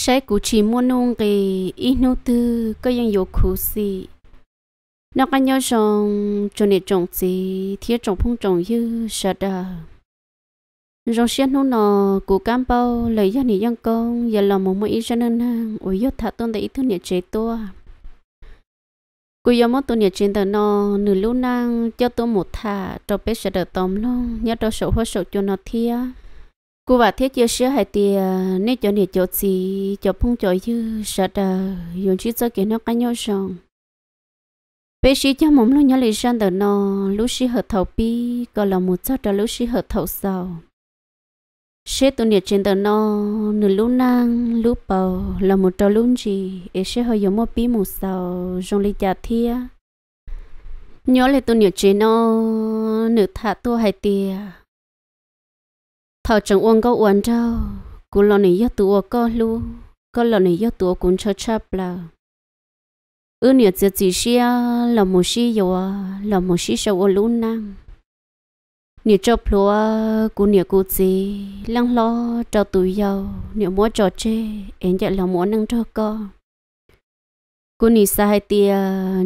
sai cú chỉ muốn nông cái ít nô tư có những yếu khổ gì nó cái nhau rằng cho nên trồng gì thiết trong phong trong như sợ đờ rong xiên nô nó cú cam bao lấy ra nỉ dân công giờ là một mỗi ít cho nên hàng ôi yếu thả tôn để ít thứ nhiệt chế tua Cú giờ mất tôn nhiệt trên tờ nọ nửa lúc năng cho tôi một thả cho bé sợ đờ tóm luôn nhớ cho sổ hoa sổ cho nó thiệt cô và thiết chưa sửa hay thì nếu cho nè cho gì cho phong cho như sạt đờ dùng chữ cho kiến nó cái nhau xong bây giờ cho mồm luôn nhớ lý san đờ nó lúc xí hợp thầu bi còn là một chắc đờ lúc xí hợp thầu sau sẽ tụ nhiệt trên đờ nó nửa lúc nang lúc bầu là một trò lúc gì ấy sẽ hơi giống một bi một sau trong lý giả thia nhớ lại tụ nhiệt trên nó nửa thả tu hay tiề thọ chẳng uống có uống đâu cú lo này giấc tụa có lu có lo này giấc tụa cũng cho chắp là ư nhiệt giờ chỉ xia là một xí yo là một xí sâu lu năng nhiệt cho plua à, cú nhiệt cú gì lăng lo cho tụi yo nhiệt múa trò chê em dạy là múa năng cho co cú nị sai hai tia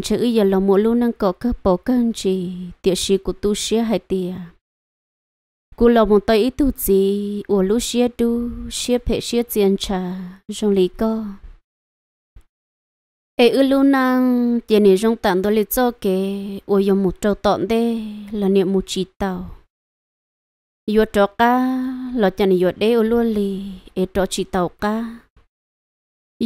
chứ giờ là múa luôn năng có cơ bỏ cơn chỉ, tiệt sĩ của tu xia hai tia cú lò một tay ít tu gì ủa lú xia tu xia phê xia tiền trà trong lý co ê ư lú năng tiền này trong tặng tôi lấy cho kê ủa dùng một trâu tọn đê là niệm một chỉ tàu yo trọ cá lò chân yo đê ủa lú lì ê trọ chỉ tàu cá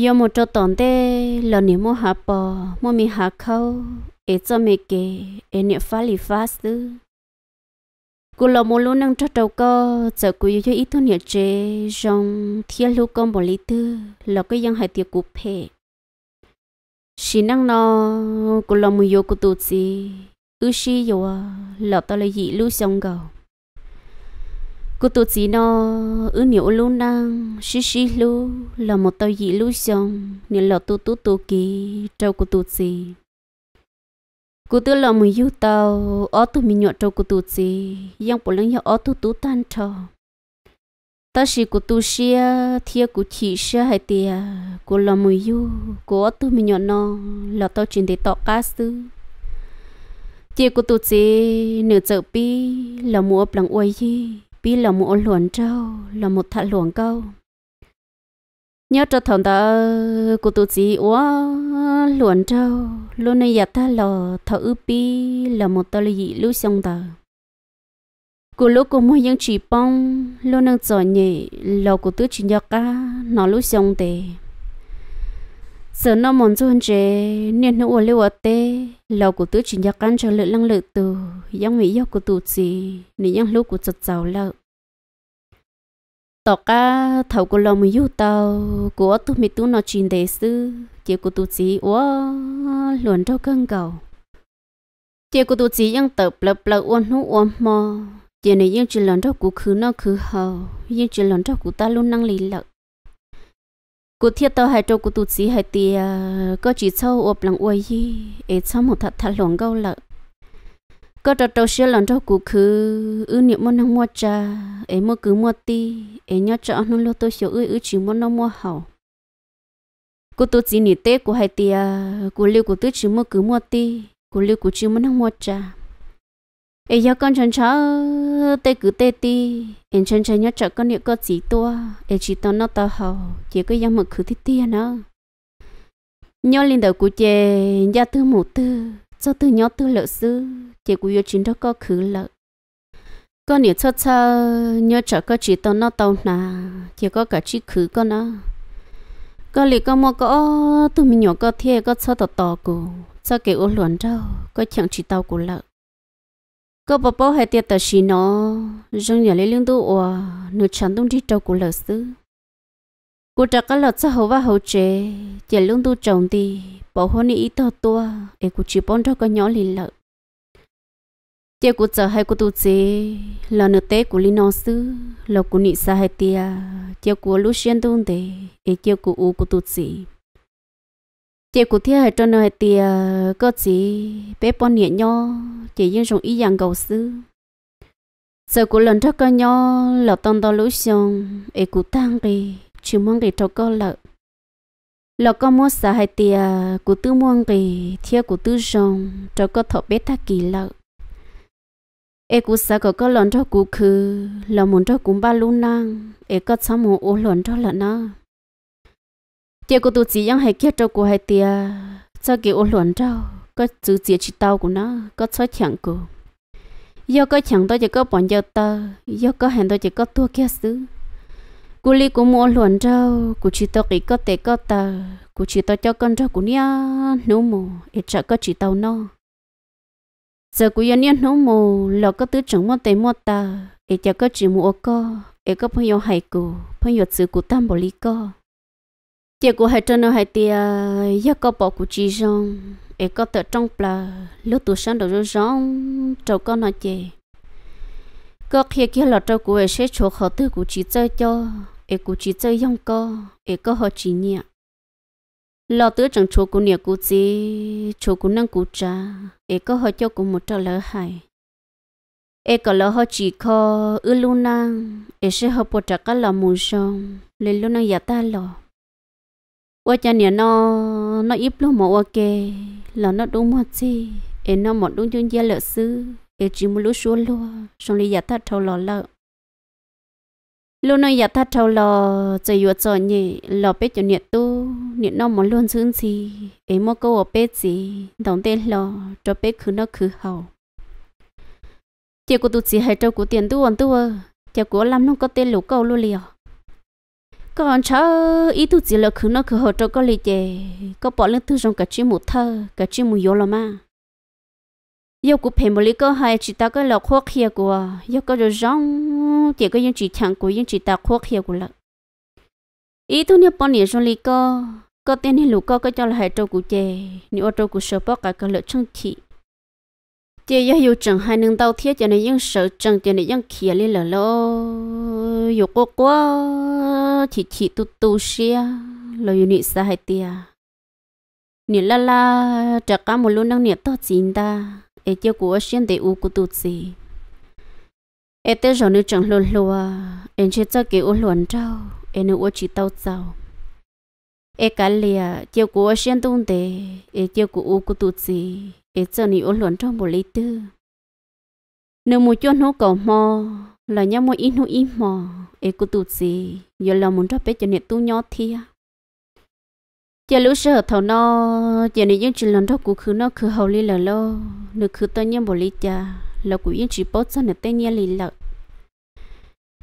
yo một trâu tọn đê là niệm một hạ bò mua mi hạ khâu ê cho mẹ kê ê niệm phá lì phá xứ cô lo mua luôn năng cho đầu co giờ cô yêu cho ít thôi nhỉ chế rong thiên lưu con bỏ lý tư là cái dân hải tiệc cụ phê xí năng nó cô lo mua yêu cô tu gì ư xí yêu à là tao lấy gì lưu xong gầu cô tu gì nó ư nhiều luôn năng xí xí lưu là một tao gì lưu xong nên là tu tu tu kỳ trâu cô tu gì cú tư lòng mình yêu tàu ó tu mình nhọt cho cú tu gì yang bộ lăng nhau ó tu tu tan trò ta chỉ cú tu xia thia cú chỉ xia hay tia cú lòng mình yêu cú ó tu mình nhọ nó là tao chuyện để tọ cá sư chỉ cú tu gì nửa giờ pi là mua bằng uy gì pi là mua luồn trâu là một thà luồn câu nhớ cho thằng ta của tôi chỉ quá luận trâu luôn này giờ ta lò thợ upi là một tờ gì lúc xong tờ của lúc của mỗi những chị bông luôn đang giỏi nhỉ lò của tôi chỉ nhớ cả nó lúc xong tề giờ nó muốn cho anh chị nên nó uổng liệu tê lò của tôi chỉ nhớ cả cho lợn lăng lợn từ những mỹ yêu của tôi chỉ nên những lúc của chợt giàu lợn tỏ cá thầu của lòng mình yêu tàu của tôi mình tu nó chuyện đề sư chỉ của tôi chỉ ó luồn đâu cân cầu chỉ của tôi chỉ những tập lập lập uốn nu uốn mò chỉ này những chuyện lần đó của khứ nó khứ hầu những chuyện lần đó của ta luôn năng lý lợi cụ thiết tao hai trâu cụ tụt xí hai tì có chỉ sau ộp lòng uầy yi ế sau một thật thật lòng gâu lợ có trò trò xíu lần trò cụ khứ ư niệm món năng mua cha, em mua cứ mua ti em nhớ cho nó lo tôi xíu ư ư chỉ món năng mua hậu cô tôi chỉ nỉ tết của hai tia cô liu của tôi chỉ mua cứ mua ti cô liu của chỉ món năng mua cha. em nhớ con chân cháu tê cứ tê ti em chân cháu nhớ cho con niệm có chỉ tua em chỉ tao nó tao hậu chỉ có giang mở cứ thiết tia nó nhớ linh đầu của chê, nhớ tư một tư cho từ nhỏ từ lợ sư thì cũng yêu chính đó có khứ lợ con nhiều cho cho nhớ chở có chỉ tao nó tao nà thì có cả chỉ khứ con nó có lì có mua có từ mình nhỏ có thiê có cho tao tao cụ cho cái ô luận đâu có chẳng chỉ tao cụ lợ có bà bố hay tiệt tao xì nó dùng nhà lấy lương tu ủa nửa chẳng tung đi tao cụ lợ sư cô trả các lọt sao hậu và hậu chế chỉ lung tu trồng đi bỏ hôn ý to tua để cô chỉ bón cho con nhỏ lì lợn chỉ cô chờ hai cô tu chế là nửa tế của lý nó sư là cô nị sa hai tia chỉ cô lúc xuyên tung để để chỉ cô u cô tu chế chỉ cô thiết hai cho hai tia có gì bé bón nhẹ nho chỉ riêng trong ý dạng cầu sư giờ cô lần trước con nho là tông to lũ xong để cô tăng đi chỉ mong để cho con lợ lợ con mua xả hay tiền của tư mong để theo của tư rong cho con thọ bé ta kỳ lợ e cũng sợ có con lợn cho cú khứ là muốn cho cú ba lú năng e có sáu mồ ô lợn cho lợn nó tiền của tôi chỉ yang hay kia cho của hay tiền cho cái ô lợn cho có chữ chỉ chỉ tao của nó có sói chẳng của do có chẳng tôi chỉ có bọn giờ tơ do có hẹn tôi chỉ có tua kia xứ cú li cú mua luận rau cú chỉ tao cái có tệ có tờ cú chỉ tao cho con rau cú nia nấu mồ ít sợ có chỉ tao nó giờ cú yên yên nấu mồ lọ có tứ chẳng mua tệ mua tờ ít cho có chỉ mua co ít có phong yêu hải cú phong yêu chữ cú tam bỏ li co chỉ cú hải trâu nó hải tia giờ có bỏ cú chỉ rong ít có tờ trong pla lúc tụ sáng đầu rong trâu con nó chè có khi kia là trâu của ấy sẽ chỗ khó tư của chỉ chơi cho ai cũng chỉ chơi yong co ai có học chỉ nhẹ lão tứ chẳng chỗ cú nhẹ cú chơi chỗ cú năng cú cha e có họ cho cú một trò lỡ hại ai có lo học chỉ kho ư lu năng ai sẽ học bỏ trả cả lo mù sông lên lu năng giả ta lo qua cha nhẹ nó nó ít lu mà ok là nó đúng mà gì e nó một đúng chúng gia lợi sư e chỉ muốn lú xuống luôn xong đi giả ta thâu lo lợi lúc này giờ ta trâu lò chơi yuột rồi nhỉ lò bé cho nhiệt tu nhiệt nó muốn luôn xứng gì em mua câu ở bé gì đồng tiền lò cho bé cứ nó cứ hậu chị của tụi chỉ hay trâu của tiền tu còn tu chị của làm nó có tiền lũ câu luôn liền còn cháu ý tụi chỉ là cứ nó cứ hậu trâu có lì chè có bỏ lên thứ trong cả chim một thơ cả chim một yếu lắm mà yêu cụ phải một lý cơ hay chỉ ta cái lọc khoác kia của yêu cái rồi rong chỉ có những chỉ thằng của những chỉ ta khoác kia của lợn ý tôi nhớ bọn nhiều trong lý cơ có tên hay lũ cơ có cho là hai trâu của chè nếu ở trâu của sợ bóc cả cái lợn chân chị chè yêu yêu chẳng hai nương đau thiết cho nên những sợ chẳng cho nên những kia lên lợn lo yêu cô quá chỉ chỉ tu tu xia lời yêu nị sai tia nị la la trả cả một luôn năng nị to chín ta ế chiều của xin để u của tụt gì ế tới rồi nếu chẳng lùn lùa em chưa cho cái u luồn trâu em nếu u chỉ tao tao ế cả lìa chiều của xin tung để ế chiều của u của tụt gì ế cho ni u luồn trâu một lý tư nếu muốn cho nó cầu mò là nhau muốn ít nó ít mò ế của tụt gì giờ là muốn cho bé e cho nhiệt tu nhỏ thiệt giờ lúc sơ thầu nó giờ này những chuyện lần đó cũng cứ nó cứ hầu lý là lo nó cứ tao nhiên bỏ lý cha là cũng những chuyện bớt sao nó tao nhiên lý lợ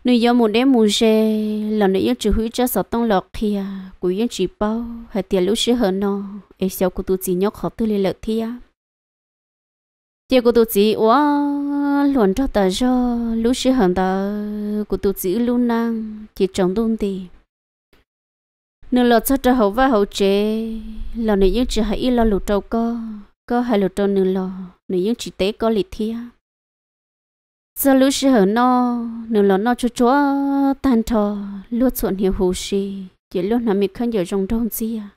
nếu giờ một đem một giờ là nó những chuyện huy cho sợ tông lọt kia cũng những chuyện bao hay tiền lúc sơ nó ai sau cũng tôi chỉ nhóc khó tư lý lợ thia giờ cũng tôi chỉ quá luận cho ta cho lúc sơ hơn ta của tôi chỉ luôn năng chỉ trồng tôn tiền nửa lọt cho trâu hậu và hậu chế lò này những chỉ hãy lo lụt trâu co có hai lụt trâu nửa lò này những chỉ tế có lịt thi giờ lũ sẽ hở no nửa lò no cho chúa tan thò lúa xuân hiểu hồ xì chỉ lúa nằm mệt khăn giờ trong đông gì à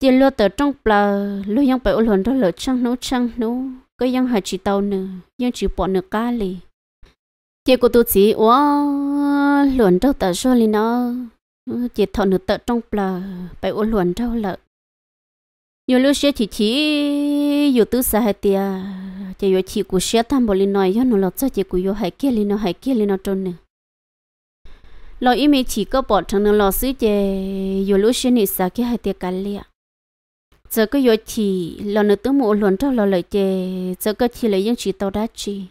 chỉ lúa tờ trong bờ lúa yang phải ôn đó lỡ trăng nú trăng nú có yang hai chỉ tàu nửa yang chỉ bỏ nửa cá lì chỉ có tôi chỉ wow luận đâu ta cho lì nó chỉ thọ nửa tợ trong bờ phải ôn luận rau lợ nhiều lúc xe chỉ chỉ yếu tứ xa hai tia chỉ dù chỉ của xe tam bồ linh nói do nó lọt cho chỉ của dù hay kia linh nó hay kia linh nó trôn nữa lo ý mình chỉ có bỏ thằng nó lo xứ chỉ yếu lúc xe nị xa kia hai tia cả liền, giờ cái dù chỉ lo nửa tứ mộ luận rau lợ lời chè giờ cái chỉ lấy những chỉ tao đã chỉ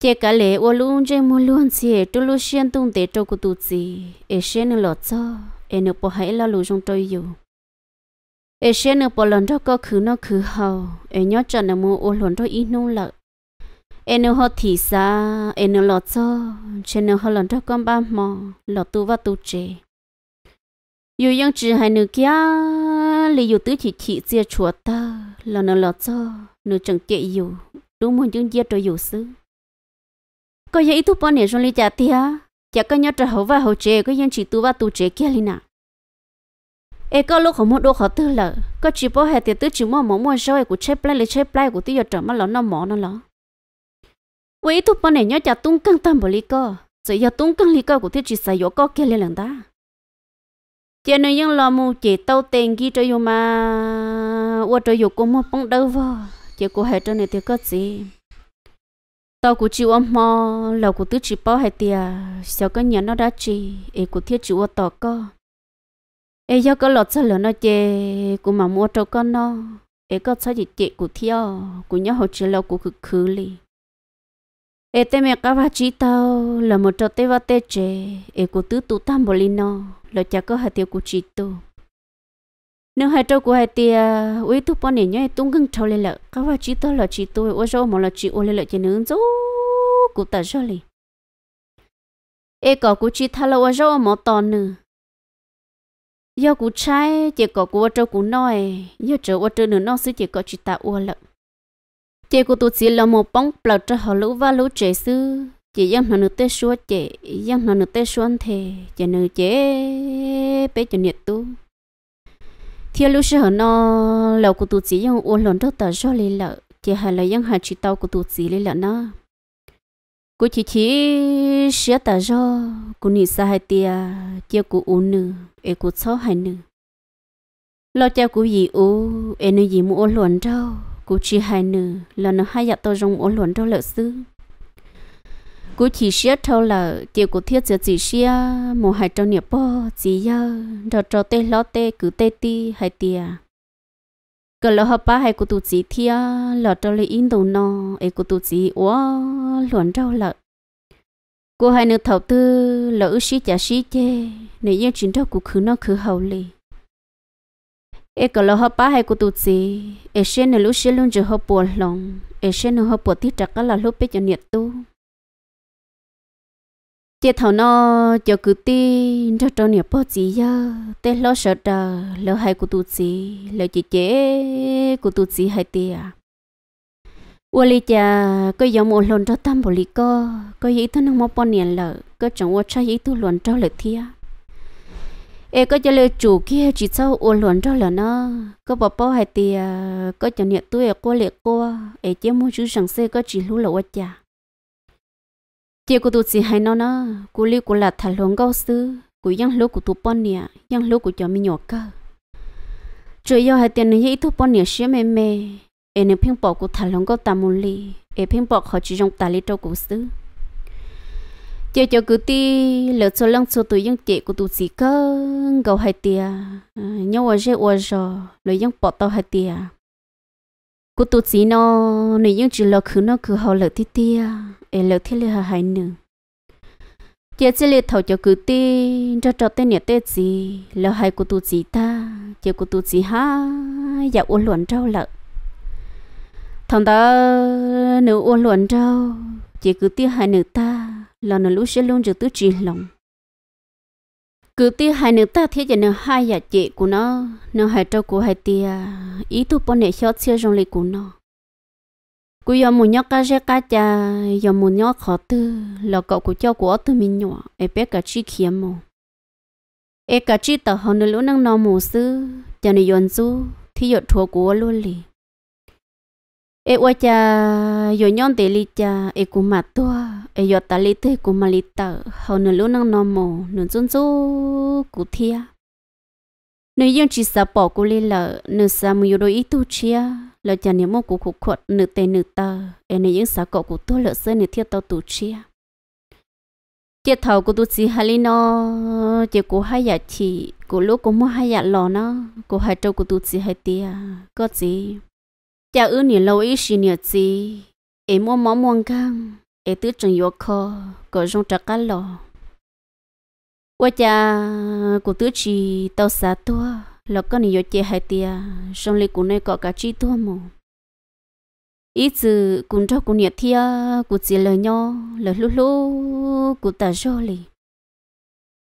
chế cả lệ ô luôn chế mua luôn chế tu e e lu xuyên tung tế cho của e tu gì ế xuyên nó lọt cho ế nó bỏ hãy lo lù trong tôi dù ế xuyên nó bỏ lần cho có khứ nó khứ hậu? ế nhớ cho nó mua ô lần cho ít nung lợ ế nó họ thị xa ế nó lọt cho chỉ nó họ lần cho con ba mò lọt tu và tu chế dù yang chỉ hai nữ kia lý dù tứ chỉ chỉ chia chùa ta là nó lọt cho nó chẳng chạy dù đúng muốn chúng chia cho dù xứ có giờ ít thu này nhiêu lý lý trả tiền chả có nhớ trả hậu và hậu chế có dân chỉ tu và tu chế kia liền nào ê có lúc không muốn đồ khó tư lợ có chỉ bao hệ tiền tư chỉ mua món mua soi của chép lại lấy chép lại của tiêu trở mà lón nó mỏ nó ló quỹ thu bao này nhớ trả tung căng tam bồ lý cơ rồi giờ tung căng lý cơ của tiêu chỉ xài yếu có kia liền lần ta chị nói những lo mu chỉ tàu tiền ghi cho yêu mà qua cho yêu cũng mua bông đâu vợ chị của hệ trên này thì có gì tao cũng chịu ông mò lầu của tứ chỉ bỏ hai tia sau cái nhà nó đã chỉ ê của thiết chịu tao co ê do cái lọt ra lỡ nó chê của mà mua cho con nó ê có sao gì chê của theo của nhớ hậu chỉ lầu của cực khứ li ê tê mẹ cá vắt chỉ tao là một trò tê vắt tê chê ê của tứ tụ tam bồ li nó lỡ chả có hai tia của chỉ tao nếu hai trâu của hai tia uy thuốc bọn này nhá tung gừng trâu lên lợ các bạn chỉ tôi là chỉ tôi ô rô mà là chỉ ô lên lợ cho nướng rú cụ ta rô lì ê cỏ cụ chỉ thà là ô rô mà to nữa do cụ trai chỉ cỏ của ô trâu cụ nói do trở ô trâu nữa nó sẽ chỉ cỏ chỉ ta ô lợ chỉ cụ tụt chỉ là một bóng bờ cho họ lũ va lũ trẻ sư chỉ dân nó nữ tê xua chị dân nó nữ tê xuân thề chị nữ chế bé cho nhiệt tu thiên lúc xưa nó lẩu của tụt chỉ dùng uống lon đó tờ cho lì lợ chỉ hà là những hạt chỉ tàu của tụt chỉ lì lợ nó cô chỉ chỉ sửa tờ cho cô nị sa hai tia chia cô uống nữa e cô cháu hai nữa lo cho cô gì u e nữ gì muốn uống lon đâu cô chỉ hai nữa là nó hai dạ tao dùng uống lon đâu lợ xưa cú chỉ xia thâu là tiêu cú thiết giữa chỉ xia một hai trong niệm bò chỉ giờ đợt cho tê lo tê cứ tê ti hai tia cờ lỡ hợp ba hai cú tụ chỉ thia lỡ cho lấy in đầu nó ấy cú tụ chỉ ủa luồn rau lợ cú hai nữ thầu tư lỡ xí chả xí chê nãy giờ chính đâu cú khứ nó khứ hậu lì ấy cờ lỡ hợp ba hai cú tụ chỉ ấy xem nãy lúc xia luôn chưa hợp buồn lòng ấy xem nãy hợp buồn thiết chắc là lúc bây giờ nhiệt tu chị thảo nó cho cứ ti cho cho nhiều bao gì ya tê lo sợ đờ lo hay của tụi chị lo chị chế của tụi chị hay ti à ua li cha có giống một lần cho tam bồ li co có gì thân không một bao nhiêu lợ có chẳng ua cha ý tu luận cho lợi thia ê có cho lời chủ kia chỉ sau ua luận cho là nó có bà bao hay ti à có cho nhiệt tuổi qua lệ qua ê chế mua chú chẳng xe có chỉ lú lậu cha chị cô tụi chị hay nó nó cô liu cô là thằng luôn gấu sư cô yang lúa của tu bón nè yang lúa của cho mi nhỏ cơ trời do hai tiền này ít tu bón nè xíu mềm mề em nên phim bỏ của thằng luôn gấu tam môn li em phim bỏ họ chỉ trong tài lý cho cổ sư chị cho cứ ti lỡ cho lăng cho tụi yang chị cô tụi chị cơ gấu hai tiền nhau ở dưới ở rồi rồi yang bỏ tao hai tiền cô tụi chị nó này yang chỉ lo khứ nó cứ họ lỡ ti ế lỡ thế lừa hai nữ, chị chỉ lừa thầu cho cử tê cho cho tên nhà tên gì lỡ hai của tụ gì ta chị của tụ gì ha dạ uốn luận trâu lợ thằng ta nữ uốn luận trâu chị cử tê hai nữ ta là nữ lũ sẽ luôn giữ tứ trì lòng cử tia hai nữ ta thế giờ nữ hai giờ dạ chị của nó nó hai trâu của hai tia ý tu bọn này cho chia trong lịch của nó cú yo mu nhóc cá rẽ cá cha yo mu nhóc khó tư là cậu của cho của tư mình nhỏ em bé cả chi kiếm mồ em cả chi tờ hòn nữa năng nò mù sư cho nên yon du thì yo thua của luôn lì em qua cha yo nhon tê li cha em cũng mặt tua em yo ta li tê cũng mà li tờ hòn nữa năng nò mù nữa chun du cú thia nếu yon chỉ sợ bỏ cô lên lợ nếu sa mu yo đôi ít tu chia lỡ chả nếu mong cụ cụ khuất nữ tê nữ tơ em này những xá cậu cụ tôi lỡ sơ nữ thiết tao tủ chia tiết thầu của tôi chỉ hay nó chỉ của hai giờ chỉ của lúc của mua hai giờ lò nó của hai trâu của tôi chỉ hai tia có gì cha ư nhiều lâu ít xí nhiều gì em mua món muôn căng em tứ trần yếu khó có rong trà cá lò qua cha của tứ chì tao xá tua lo con này chơi hai tia xong lấy cũng này có cả chi thua mồ ít giờ cũng cho cũng nhiệt tia, cũng chỉ lời nhau lời lú lú cũng ta cho lì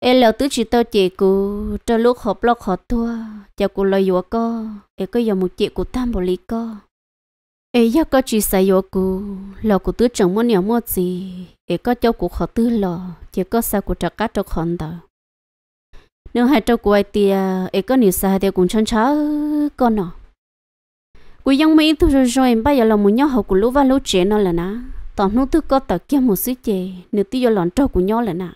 em lo tứ chỉ tao chơi, cụ cho lúc họp lóc khó thua cho cụ lời dùa co em có giờ một chị cụ tam bỏ lì co em giờ có chỉ sai dùa cụ lo cụ tứ chẳng muốn nhiều mất gì em có cho cụ khó tư lò, chỉ có sao cụ trả cá cho khó đời nếu hai trâu của ai thì à, ấy có nhiều sao thì cũng chăn chả con nó cú dân mỹ thu rồi rồi em bây giờ là muốn nhau học của lũ và lũ trẻ nó là nà tao nó thứ có tao kia một xí chè nếu tí giờ lòn trâu của nhau là nà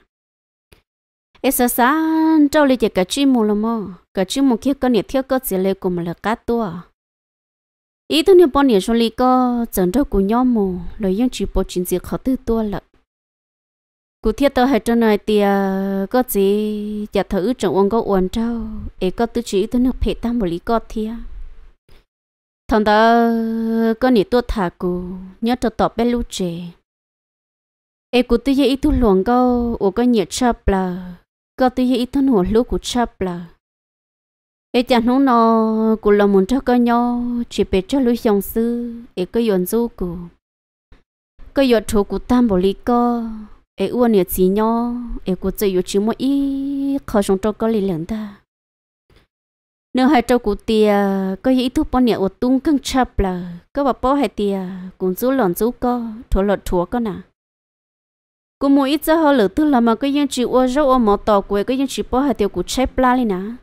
ấy sa sa trâu lấy chè cả chim mồ là mò cả chim mồ kia có nhiều thiếu có gì lấy cùng là cá tua ý thứ nhiều bọn nhiều số lì có chẳng trâu của nhau mồ lời dân chỉ bỏ chuyện gì khó tư tua là cụ thiết tôi hay cho nói thì có gì giả thử trong ông có uốn trâu ấy có tư trí tôi nước phê tam một lý có thia thằng đó có nị tôi thả cụ nhớ cho tọt bé lũ trẻ ấy cụ tôi dễ tôi luồng câu ô có nhiệt chập là có tôi dễ tôi nổ lũ của chập là ấy chẳng nó nó cụ là muốn cho có nhau chỉ biết cho lũ dòng sư ấy có yồn du cụ có yồn chủ cụ tam một lý có ai uo nhiệt gì nhau ai cố chơi yêu chỉ mỗi ít khó sống cho có lý lượng ta nếu hai trâu cụ tia có ý thuốc bao nhiêu tung căng chập là có bà bao hai tia cũng chú lòn chú co thua lọt thua co nà cô mua ít cho họ lỡ tư là mà cái dân chỉ uo rau uo mỏ tỏ quê cái dân chỉ bao hai tia cụ chép la lên nà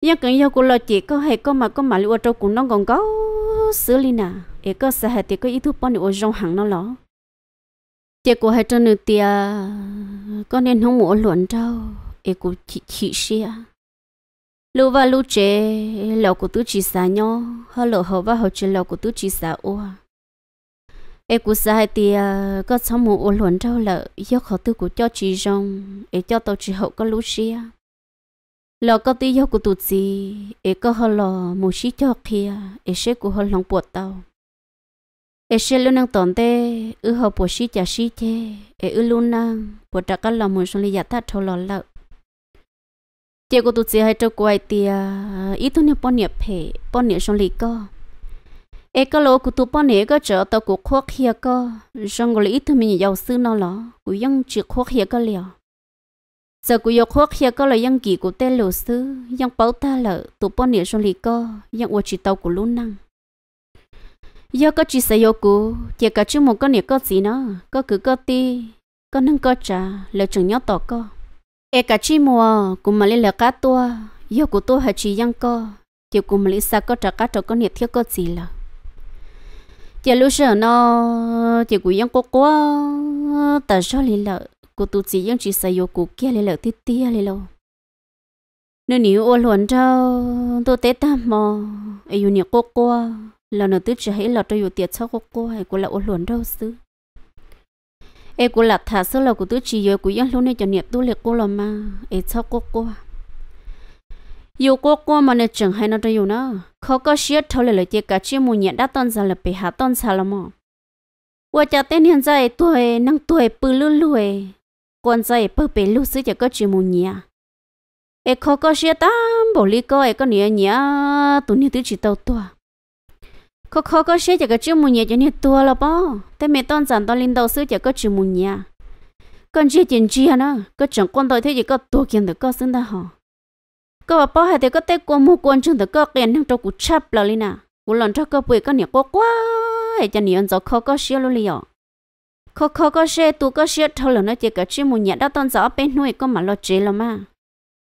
nhưng cái yêu cụ lọ chỉ có hai con mà con mà liệu trâu cũng nó còn có xử lý nà ấy có sai hai tia có ý thuốc bao nhiêu ô rau hàng nó lỏ chị của hai trăm nữ tia có nên không muốn luận đâu E cũng chỉ chỉ xia lúc và lúc chế lão của tôi chỉ xa nhau họ lộ họ và họ chế lão của tôi chỉ xa ua E cũng xa hai tia có sống muốn luận đâu là do họ tôi của cho chỉ rong e cho tao chỉ hậu có lúc xia lão có tí do của tôi gì e có họ lò một xí cho kia e sẽ của họ lòng buộc tao เอเชลุนังตอนเตอือหอปวชิจะชิเจเออือลุนังปวดตะกันลอมุนชลิยาทัดทอลอลเจกูตุเจให้เจ้ากวยเตียอีตุเนี่ยปอนเนี่ยเพปอนเนี่ยชลิก็เอก็โลกูตุปอนเนี่ยก็เจอตะกูควักเฮียก็ชงกูลีตุมียาวซื้อนอหลอกูยังจีควักเฮียก็เลียวเจอกูยกควักเฮียก็เลยยังกี่กูเต้นหลูซื้อยังเป้าตาเลยตุปอนเนี่ยชลิก็ยังอวดจีเตากูลุนัง yo có chỉ xây yêu cũ chỉ cả chứ một con nhiều có gì nó có cứ có ti có nâng có trà lỡ chừng nhóc tỏ co e cả chi mùa cũng mà lên lỡ cá tua do của tôi hay chỉ giăng co chỉ cũng mà lấy sao có trà cá trò có nhiều thiếu có gì là chỉ lúc sợ nó chỉ cũng giăng có quá ta cho lên lỡ của tôi chỉ giăng chỉ xây yêu kia lên lỡ tít tía lên lâu nếu nhiều ô luận trâu tôi tết ta mò ai yêu nhiều có quá là nó tôi chỉ thấy là tôi yêu tiệt sau cô cô hay cô là ôn luận đâu xứ em cô là thả sơ là của tôi chỉ rồi cô yên lúc này cho niệm tôi liệt cô là mà em sau cô cô à? yêu cô cô mà nè chẳng hay nó tôi yêu nó khó có xiết thôi lại lời chia cả chia mù nhận đã tôn ra là bị hạ tôn xa là mò qua cha tên hiện tại tuổi năng tuổi bự lú lùi con trai bự bể lú xứ cho có chi mù nhận em khó có xiết tam bỏ lý em có nhẹ nhẹ tụi nhị tôi chỉ tàu tua khó khó có xe chỉ có chữ mùi nhẹ cho nên tua là bó thế mẹ toàn giản tao lên đầu sư chỉ có chữ mùi nhẹ còn chưa tiền chia nữa có chẳng quan tôi thế chỉ có tua kiện được có xứng ta họ có bà bó hay thì có tết quan mù quan chân được có kiện năng cho cụ chắp là lên nè cụ lần cho cơ bụi có nhẹ có quá hay cho nhẹ giờ khó có xe luôn liền khó khó có xe tu có xe thôi là nó chỉ có chữ mù nhẹ đã toàn giản bên nuôi có mà lo chế là mà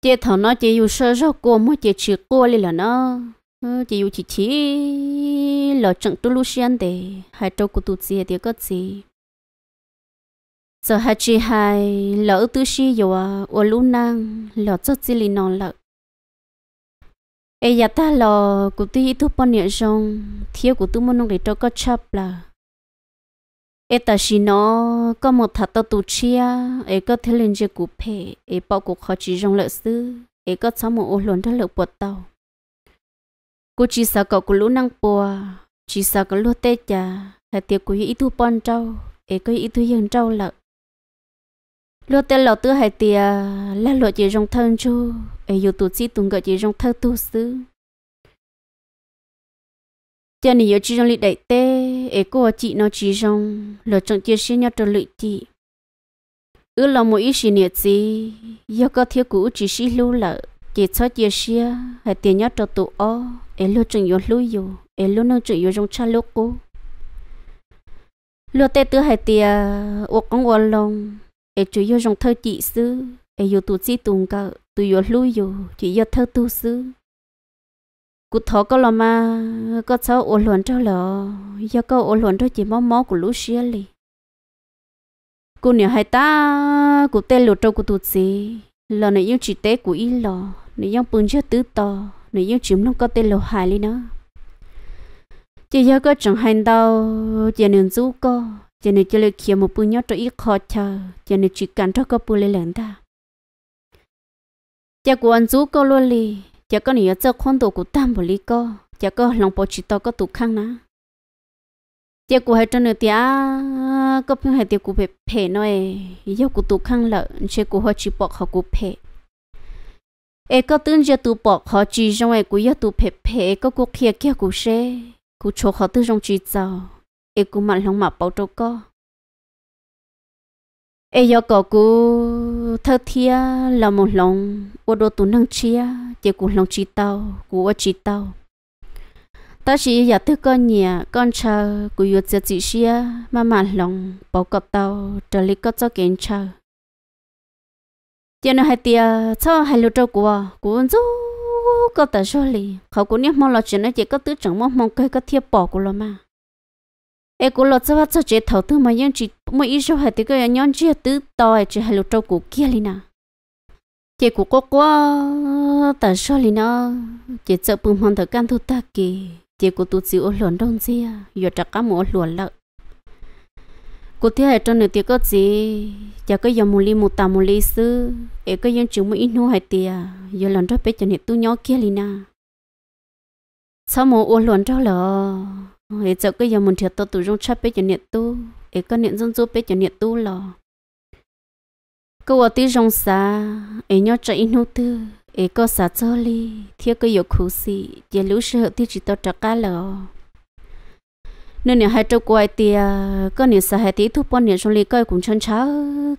chế thằng nó chỉ yêu sơ rau cô mới chỉ chữ cô lên là nó Ờ, chỉ yêu chỉ chỉ lo chẳng tu lu xiên để hai trâu của tu chia thì có gì giờ hai chỉ hai lỡ tu si rồi à ô lu năng lo cho chỉ lì non lợ ai giờ ta lo của tu ít tu bao nhiêu rong thiếu của tu muốn người để trâu có chấp là ai ta chỉ nó có một thằng tu chi à, ai có thể lên chơi cụ phê ai bao cuộc khó chỉ rong lợ sư ai có sao một ô luôn đã lỡ bột tàu cô chỉ sợ cậu có lũ năng bùa chỉ sợ cậu lúa tê chà, hay tiệc của ý thu bon trâu ấy có ý thu hiền trâu lợ lúa tê lọ tứ hay tiệc là lọ chỉ rong thân chu ấy dù tụt chỉ tùng gợi chỉ rong thân tu sứ cho nên yêu chỉ rong lị đại tê ấy cô chị nó chỉ rong lọ trọng chia sẻ nhau cho lụy chị ư lòng một ít xì nhiệt gì yêu có thiếu cũ chỉ xí lưu lợ chỉ cho chỉ xia hay tiền nhớ cho tụ o em lo chừng yo lui yo, em lo nâng chừng yo trong cha lo. cô luôn tê tư hay tiền ô con ô lông em chủ yếu trong thơ chị sư em yếu tụ chỉ tùng cả tụ yo lui yo, chỉ yo thơ tu sư cụ thọ có làm mà có cháu ô luận cho lo, do có ô luận cho chỉ mó mó của lũ xia li cô nhỏ hay ta cụ tê lụt cho cụ tụ gì lần này yêu chỉ tế của ý lo nếu dòng bún chưa tứ to nếu dòng chìm nó có tên lô hại lên đó chỉ giờ có chẳng hành đâu chỉ nên rú co chỉ nên chỉ lấy kia một bún nhóc cho ít khó chờ chỉ nên chỉ cần cho có bún lên lần ta chỉ của anh rú co luôn đi chỉ có nhiều cho khoan đồ của tam bồ lý co chỉ có lòng bộ chỉ to có tụ khang ná chỉ của hai chân nữa tia có phải hai tia của phê phê nói giờ của tụ khang lợn chỉ của họ chỉ bỏ họ của phê e có tương giờ tu họ chỉ trong ai cũng giờ tu phê phê có cuộc kia kia cũng sẽ họ tự trong chỉ giàu e cũng mạnh lòng mà bảo đâu có có cú thơ thia là một ô đồ tu năng chia chỉ cũng lòng chỉ tao cũng ô chỉ tao ta chỉ giờ tự con nhà con chờ cũng yêu chỉ chỉ mà mạnh lòng bảo cọp tao trở lại có cho kiến chờ tiền nó hay tiền cho hai lô trâu của của chú có tờ số lì họ cũng nhớ mong là chuyện này, chỉ có tứ chẳng mong mong cây có thiệp bỏ của lo mà em cũng lo cho bắt cho chế thầu tư mà nhân chỉ mỗi ít số hai tí cái nhân chỉ tứ to chỉ hai lô trâu của kia lì nè chị của cô quá tờ số lì nó chị sợ bùm hòn thở can thu ta kì chị của tụt xíu lồn đông à? giờ chắc cả mỗi lồn lợn cô thế hệ trong nửa tiệc có gì chả có dòng mù li một tà mù li sư ấy có dân chúng mới nô hai tiệc giờ lần đó bé cho nhiệt tu nhỏ kia lina à. sau mù uốn luồn đó lờ ấy chả có dòng mù thiệt to tụ trong chắp bé cho nhiệt tu ấy có niệm dân du bé cho nhiệt tu lờ cô ở tí rong xa ấy nhớ chạy nô tư ấy có xa cho li thiết có yêu khổ sĩ chỉ lũ sợ tí chỉ to trả cá lờ nên nè hai trâu quay thì có nè sa hai tí thu bọn nè xong lì coi cũng chân cháo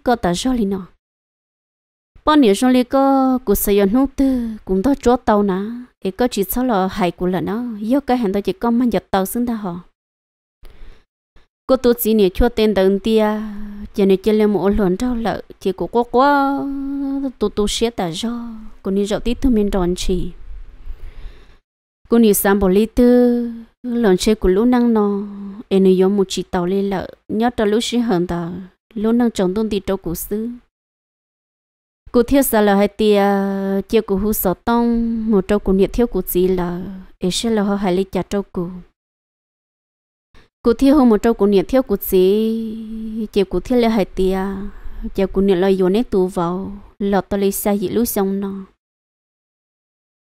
có tờ cho lì nọ bọn nè xong lì có cũng xây dựng nút tư cũng đã chúa tàu nà thì có chỉ sau là hai cũng là nó do cái hàng đó chỉ có mang giật tàu xứng ta họ cô tu chỉ nè chúa tên đơn tia giờ này chơi lên một lần trâu lợ chỉ của quá quá tu tu sẽ tờ cho cô như dạo tí thu mình tròn chỉ cô như sang bộ lít tư lần chơi của lũ năng nó em nói một chỉ tàu lên lợ nhớ cho lúc xí hận tàu lúc năng chồng tôn đi đâu của sư cụ thiếu sao là hai tia chia của hú sọ tông một trâu của nhiệt thiếu của gì là em sẽ là họ hai lấy trả trâu của cụ thiếu một trâu của nhiệt thiếu của gì chia của thiếu là hai tia chia của nhiệt là yon nét tù vào lọt tao lấy xa dị lúc sông nó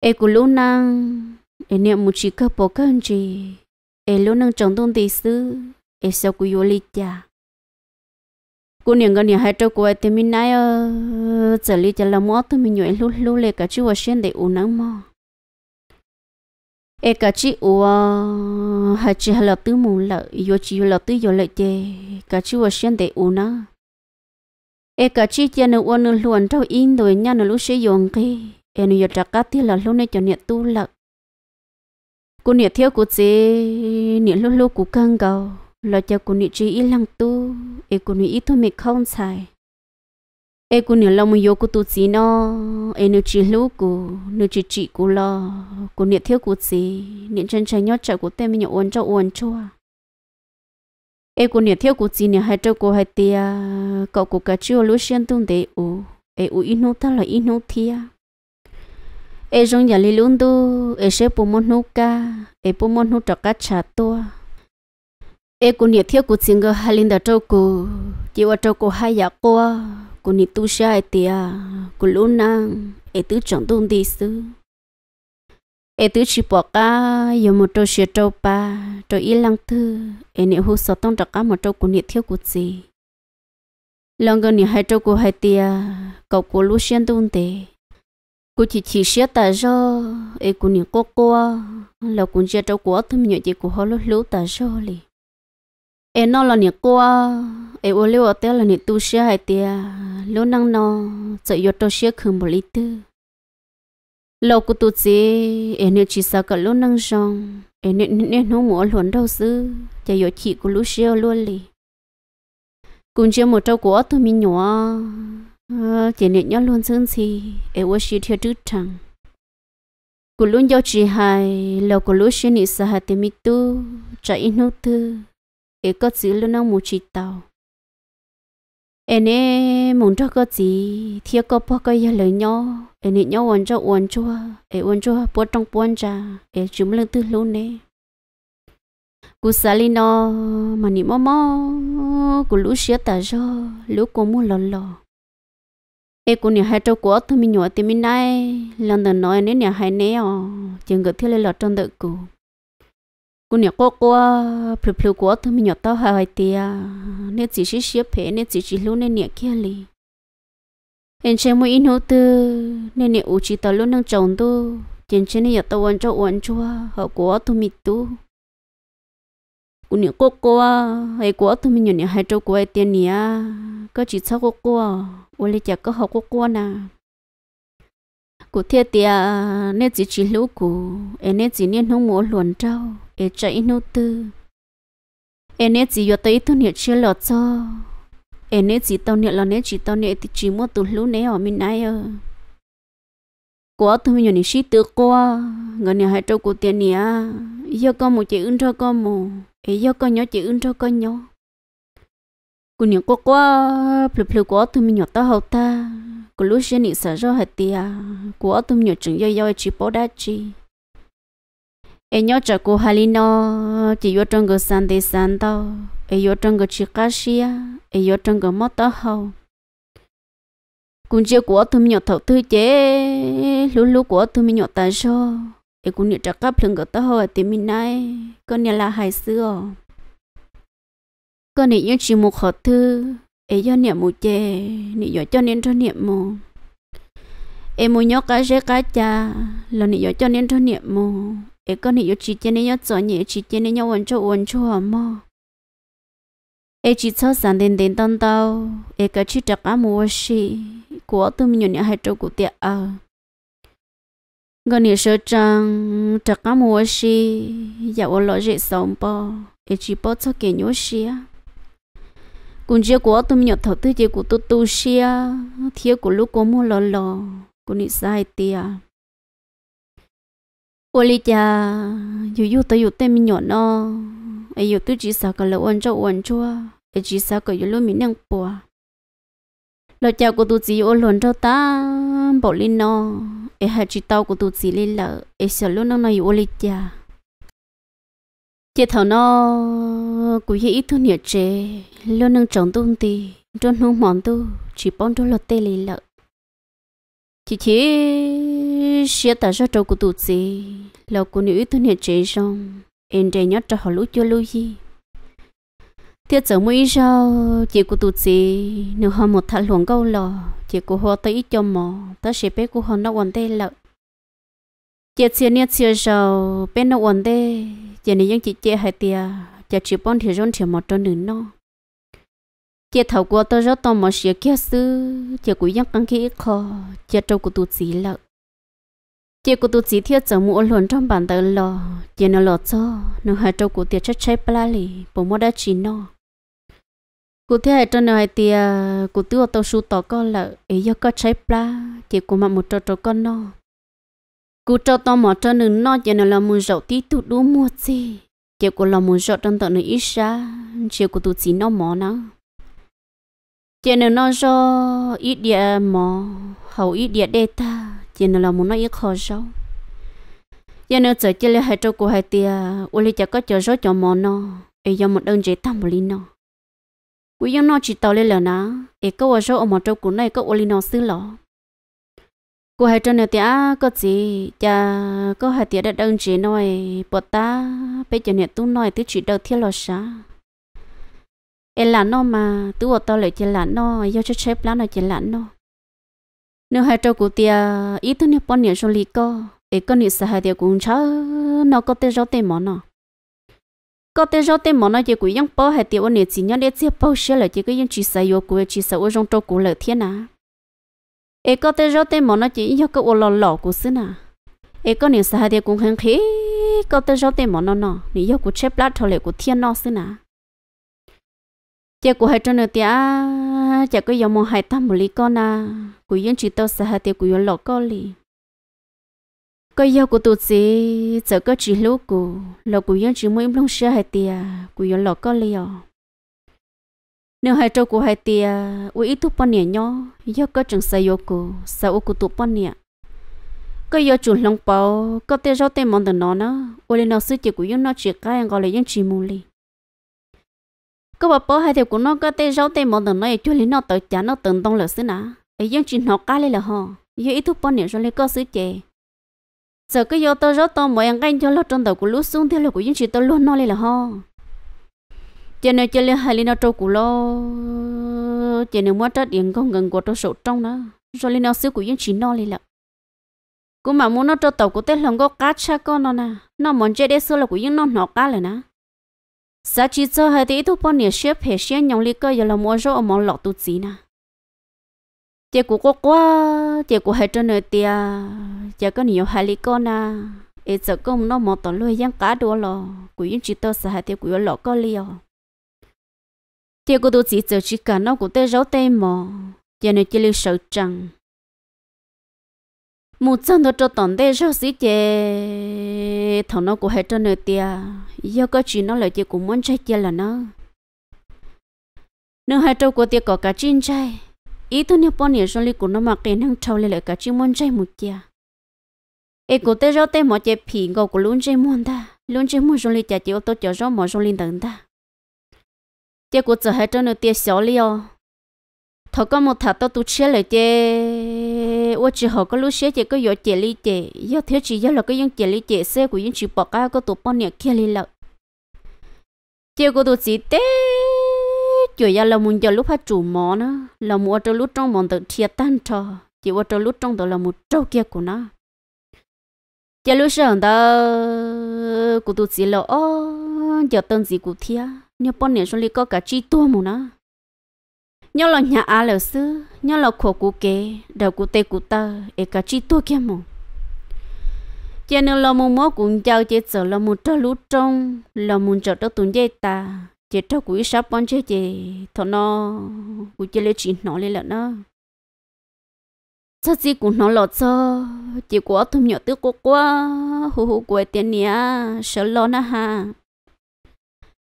em của lũ năng em niệm một chỉ cơ bố cơn gì em lúc năng chồng tôn tí sư em sao cú yếu lý cha cô niệm gần nhà hai trâu của em mình nãy ờ trở lý cha là mót tôi mình nhảy lúc lúc lệ cả chú ở trên để u nắng mò em cả chị ủa ờ, hai chị hai lọ tứ mù lợ yếu chị lọ tứ yếu lệ chê cả chú ở trên để u nắng em cả chị cha nó uống nó luôn trâu yên rồi nhà nó lúc sẽ dùng cái em nó giờ trả cá thì là lúc này cho niệm tu lợ cô nhiệt thiếu cô chế nhiệt lúc lúc cô căng gầu lo cho cô nhiệt chỉ ít lăng tu e cô nhiệt ít thôi mệt không xài e cô nhiệt lòng mình vô cô tu chỉ nó e nịa chỉ lúc cô nịa chỉ chỉ cô lo cô nhiệt thiếu cô chế nhiệt chân trái nhót chợ của tên mình nhậu uống cho uống cho e cô nhiệt thiếu cô chế nhiệt hai cho cô hai tia cậu cô cả chưa lúc xuyên tung để u e u ít nốt ta là ít nốt thia e rong ya li lun du e se pu mon nu ka e pu mon nu cha to e ku ni thia ku ching ga halin da to ku ji wa to ku ha ya ko ku ni tu sha e ti a ku lu na e tu chong dun di su e tu chi po ka yo mo to she to pa to i lang thư e ni hu so tong ta ka mo to ku ni thia ku chi long ga ni hai to hai ti a ko ku lu shen dun te cô chỉ chỉ xé tà rơ ê cô niệm cô cô là cũng chia trâu của thì mình gì của họ lúc lúc tà rơ li em nói là niệm cô ê ô liu ở đây là niệm tu xé hay tia lúc năng nó sợ yo trâu xé không một lít tư lâu cô tu chỉ em niệm chỉ sợ cả lúc năng rong ê niệm niệm nó muốn luận đâu xứ chạy yo chỉ của lúc xé luôn li cũng chưa một trâu quá thì mình nhỏ Ờ, chị nè nhớ luôn xứng gì em ước chị theo trước thằng cô luôn giao chỉ hai lâu cô luôn xin nị sa hạt tê mi tu chạy in nốt tư em có chữ luôn nó một chỉ tàu em nè muốn cho có gì theo có bao cái giờ lời nhau em nè nhau uốn cho uốn cho em uốn cho bỏ trong buồn trà em chụm lên tư luôn nè cú xả lì nó mà nị mò mò cú lú xía tà cho lú cô mua lò lò ê cô nhà hai trâu của thôi mình nhỏ thì mình nay lần đầu nói nên nhà hai nè ờ chừng gửi thiết lên lọt trong đợt cô cô nhà cô cô plu plu của thôi mình nhỏ tao hai tia nên chỉ chỉ xếp phe nên chỉ chỉ luôn nên nhà kia li em xem mỗi in hậu tư nên nhà u chỉ tao luôn đang trồng tu chừng chừng nên nhà tao ăn cho ăn chua hậu của thôi mình tu u niệm cô cô hay của tôi mình nhận hai trâu của tiền nia có chỉ sao cô cô u lấy chả có học cô cô à, nè cụ thiệt thì nên chỉ chỉ lũ cô, em nên chỉ nên không muốn luồn trâu em chạy nô tư em nên chỉ vào tới tôi niệm chưa lọt cho em nên chỉ tao niệm là nên chỉ tao niệm thì chỉ mua tụt lũ này ở mình này à, của tôi mình nhận sĩ tự cô người nhà hai trâu của tiền nia giờ con một chị ưng cho con một ấy do con nhỏ chỉ ưng cho con nhỏ cô nhỏ quá quá plu plu quá tụi mình nhỏ tao hậu ta cô lúc xưa nị sợ rồi hạt tia quá tụi mình nhỏ chừng do do chỉ bỏ đá chi ấy nhỏ chờ cô halino chỉ vô trong cái sàn thì sàn tao ấy vô trong cái chỉ cá à ấy vô trong cái mót tao hậu cũng chưa quá tụi mình nhỏ thầu thứ chế lúc lúc quá tụi mình nhỏ tại sao thì cũng nhận trả cấp lương của tao hồi thì mình nay con nhà là hai xưa con này những chỉ một hộp thư ấy do niệm một chè nị do cho nên cho niệm mồ em muốn nhóc cái sẽ cái cha là nị do cho nên cho niệm mồ em con nị do chỉ cho nên nhóc cho nhẹ chỉ cho nên nhóc uốn cho uốn cho hả mò em chỉ cho sáng đến đến tao tao em cái chỉ trả cả mua xí của tôi mình nhận hai trâu của tiệt à gần như sợ rằng chắc cả mùa xí giờ ở lọ rễ sống bò để chỉ bớt cho kẻ nhớ xí à cũng chưa có tôi nhớ thầu tư chỉ của tôi tu xí à thiếu của lúc có mua lọ lọ cũng đi sai tia ôi lý cha dù dù tôi dù tên mình nhỏ nó ai dù tôi chỉ sợ cả lỡ ăn cho ăn chua ai chỉ sợ cả dù lúc mình đang bò, lọ cha của tôi chỉ ôn lòn cho ta bỏ lên nó e ha chi tao của tụi chị lên lợ e sợ luôn nó nói ô lê cha chị thảo nó cũng hi ít thu nhiệt chế luôn nâng trống tung tì trôn hung mòn tu chỉ bón trôn lọt tê lì lợ chị chỉ sẽ tạo ra trâu của tụi chị là của nữ thu nhiệt chế xong em trẻ nhất cho họ lũ cho lũ gì tiết giờ mới sao chỉ của tụi chị nếu họ một thằng luồng câu lò thì cô hoa tới ít cho mò ta sẽ bé cô hoa nó quần tê lợ chị chị nè chị giàu bên nó quần tê chị này những chị chị hai tia chị chỉ bọn thì rôn thì một trong nửa nó chị thầu qua tôi rất to mà sẽ kia sư chị cũng nhắc căng khi khó chị trâu của tụi chị lợ chị của tụi chị theo giờ mua luôn trong bản tờ lò chị nó lọt cho nó hai trâu của tiệt chất cháy bả lì bộ mua đã chín nó cụ hệ cho nên thì à, cụ tiêu tàu sú tàu con là ấy do có trái pla chỉ cụ mà một trò trò con nó cụ cho tàu mỏ cho nên nó chỉ là muốn rậu tí tụ đủ mua gì chỉ cụ là muốn rậu trong tàu nó ít xa chỉ cụ tụ chỉ nó mỏ nó chỉ nên nó cho ít địa mỏ hầu ít địa đê ta chỉ nên là muốn nó ít khó rau giờ nó chỉ là hai trâu cụ hai tia uli chỉ có chờ rau cho mỏ nó ấy do một đơn chế tam bồ nó quý dân nó chỉ tàu lên là nó để câu ở chỗ ở một chỗ cũ này có ở lì nó xứ lọ cô hai chân này tía có gì cha có hai tía đã đơn chỉ nói bỏ ta bây giờ này tu nói tứ chỉ đầu thiên lọ xa, em là nó mà tu ở tao lại chỉ là nó do cho chép lá nó chỉ là nó nếu hai chỗ cũ tía ít thứ này bọn nhện số lì co để con nhện sợ hai tía cũng chớ nó có tên rõ tên món nào có tên rau tên món nó gì cũng giống bao hay tiêu ôn nhiệt chỉ nhớ để chia bao xe là chỉ cái những chỉ sai yếu của chỉ sai ô trong trâu của lợi thiên à ấy có tên rau tên món nói chỉ nhớ cái ô lò lò của xứ nà ấy có nhiều sai thì cũng hăng khí có tên rau tên món nó nọ nếu nhớ của chép lát thầu lệ của thiên nó xứ nà chỉ của hai trong nửa tia chỉ có dòng mong hay tam một lý con à của những chỉ tao sai thì của yếu lò con liền có yêu của tụt gì giờ có chỉ lúc cũ, lọ của yên chỉ mỗi lúc xưa hay tia của yên lọ có liều nếu hai trâu của hai tia u ít thuốc bón nhẹ nhó yêu có chẳng say yêu cũ, sao u của tụt bón nhẹ có yêu chủ lòng bao có tia rau tia món từ nó nó u lên nó sư chỉ của yên nó chỉ cái anh gọi là yên chỉ mù li có bà bố hai tia của nó có tia rau tia món từ nó ấy cho lên nó tới chả nó từng tông lợn sư nà ấy yên chỉ nó cái lên là ho yêu ít thuốc bón nhẹ rồi lên có sư chè giờ cái yếu tố rất to mọi ăn canh cho lo trong đầu của lúa xuống theo lời của những chuyện tôi luôn nói là ho cho nên chơi lên hai lên nó trâu của lo cho nên mua trái điện con gần của tôi sổ trong đó rồi lên nó xíu của những chuyện nói lên là cũng mà muốn nó cho tàu của tết lòng có cá cha con nó nè nó muốn chơi để xưa là của những nó nó cá rồi nè sao chỉ cho hai tí thuốc bọn nhà xếp hệ xếp nhau ly cơ giờ là mua rau ở món lọ tu gì nè chị cũng quá quá chị cũng hay cho nơi tia chị có nhiều hai lý con à ít giờ công nó mò tỏ lôi giang cá đồ lò cũng những chị tao sợ hai tia cũng lọ có liều chị cũng tôi chỉ giờ chỉ cả nó cũng tới rau tây mò chị nơi chị lưu sợ chẳng một chân nó cho tỏn tê rau xí chị thằng nó cũng hay cho nơi tia giờ có chuyện nó lại chị cũng muốn chơi chơi là nó nếu hai trâu của tia có cả chín chơi ý tôi nhiều bọn nhiêu dân li cũng nó mà cái năng trâu lên lại cả chim muốn chơi một chia ấy cũng tới rồi tới mọi chơi phì ngầu của luôn chơi muốn ta luôn chơi muốn rồi li chả chịu tôi chở rồi mọi rồi li đừng ta tiếc của giờ hết cho nó tiếc xóa liao thọ có một thằng tôi tu chia lại chơi 我只好个路线这个要接力接，要挑起要那个用接力接，所以我用去报告个多半年接力了，结果都记得。chủ yếu là muốn giờ lúc phát chủ mỏ nó là muốn trong lúc trong mòn tự thiệt tan cho chỉ trong lúc trong đó là một trâu kia của nó giờ lúc sáng đó cụ tụt gì là ô giờ tên gì cụ thia nhớ bọn này xuống đi có cả chi tua mù nó nhớ là nhà á là sư nhớ là khổ cụ kế đầu cụ tê cụ ta e cả chi tua kia mù cho nên là mong muốn cũng chào chế sợ là một trâu lúc trong là muốn chọn đó tuấn dây ta chị cho quỹ sắp bán chị chị thọ nó quỹ chị lấy chuyện nó lên là nó sao chị cũng nó lọt cho chị quá thùng nhỏ tức quá quá hú hú quậy tiền nè sợ lo na ha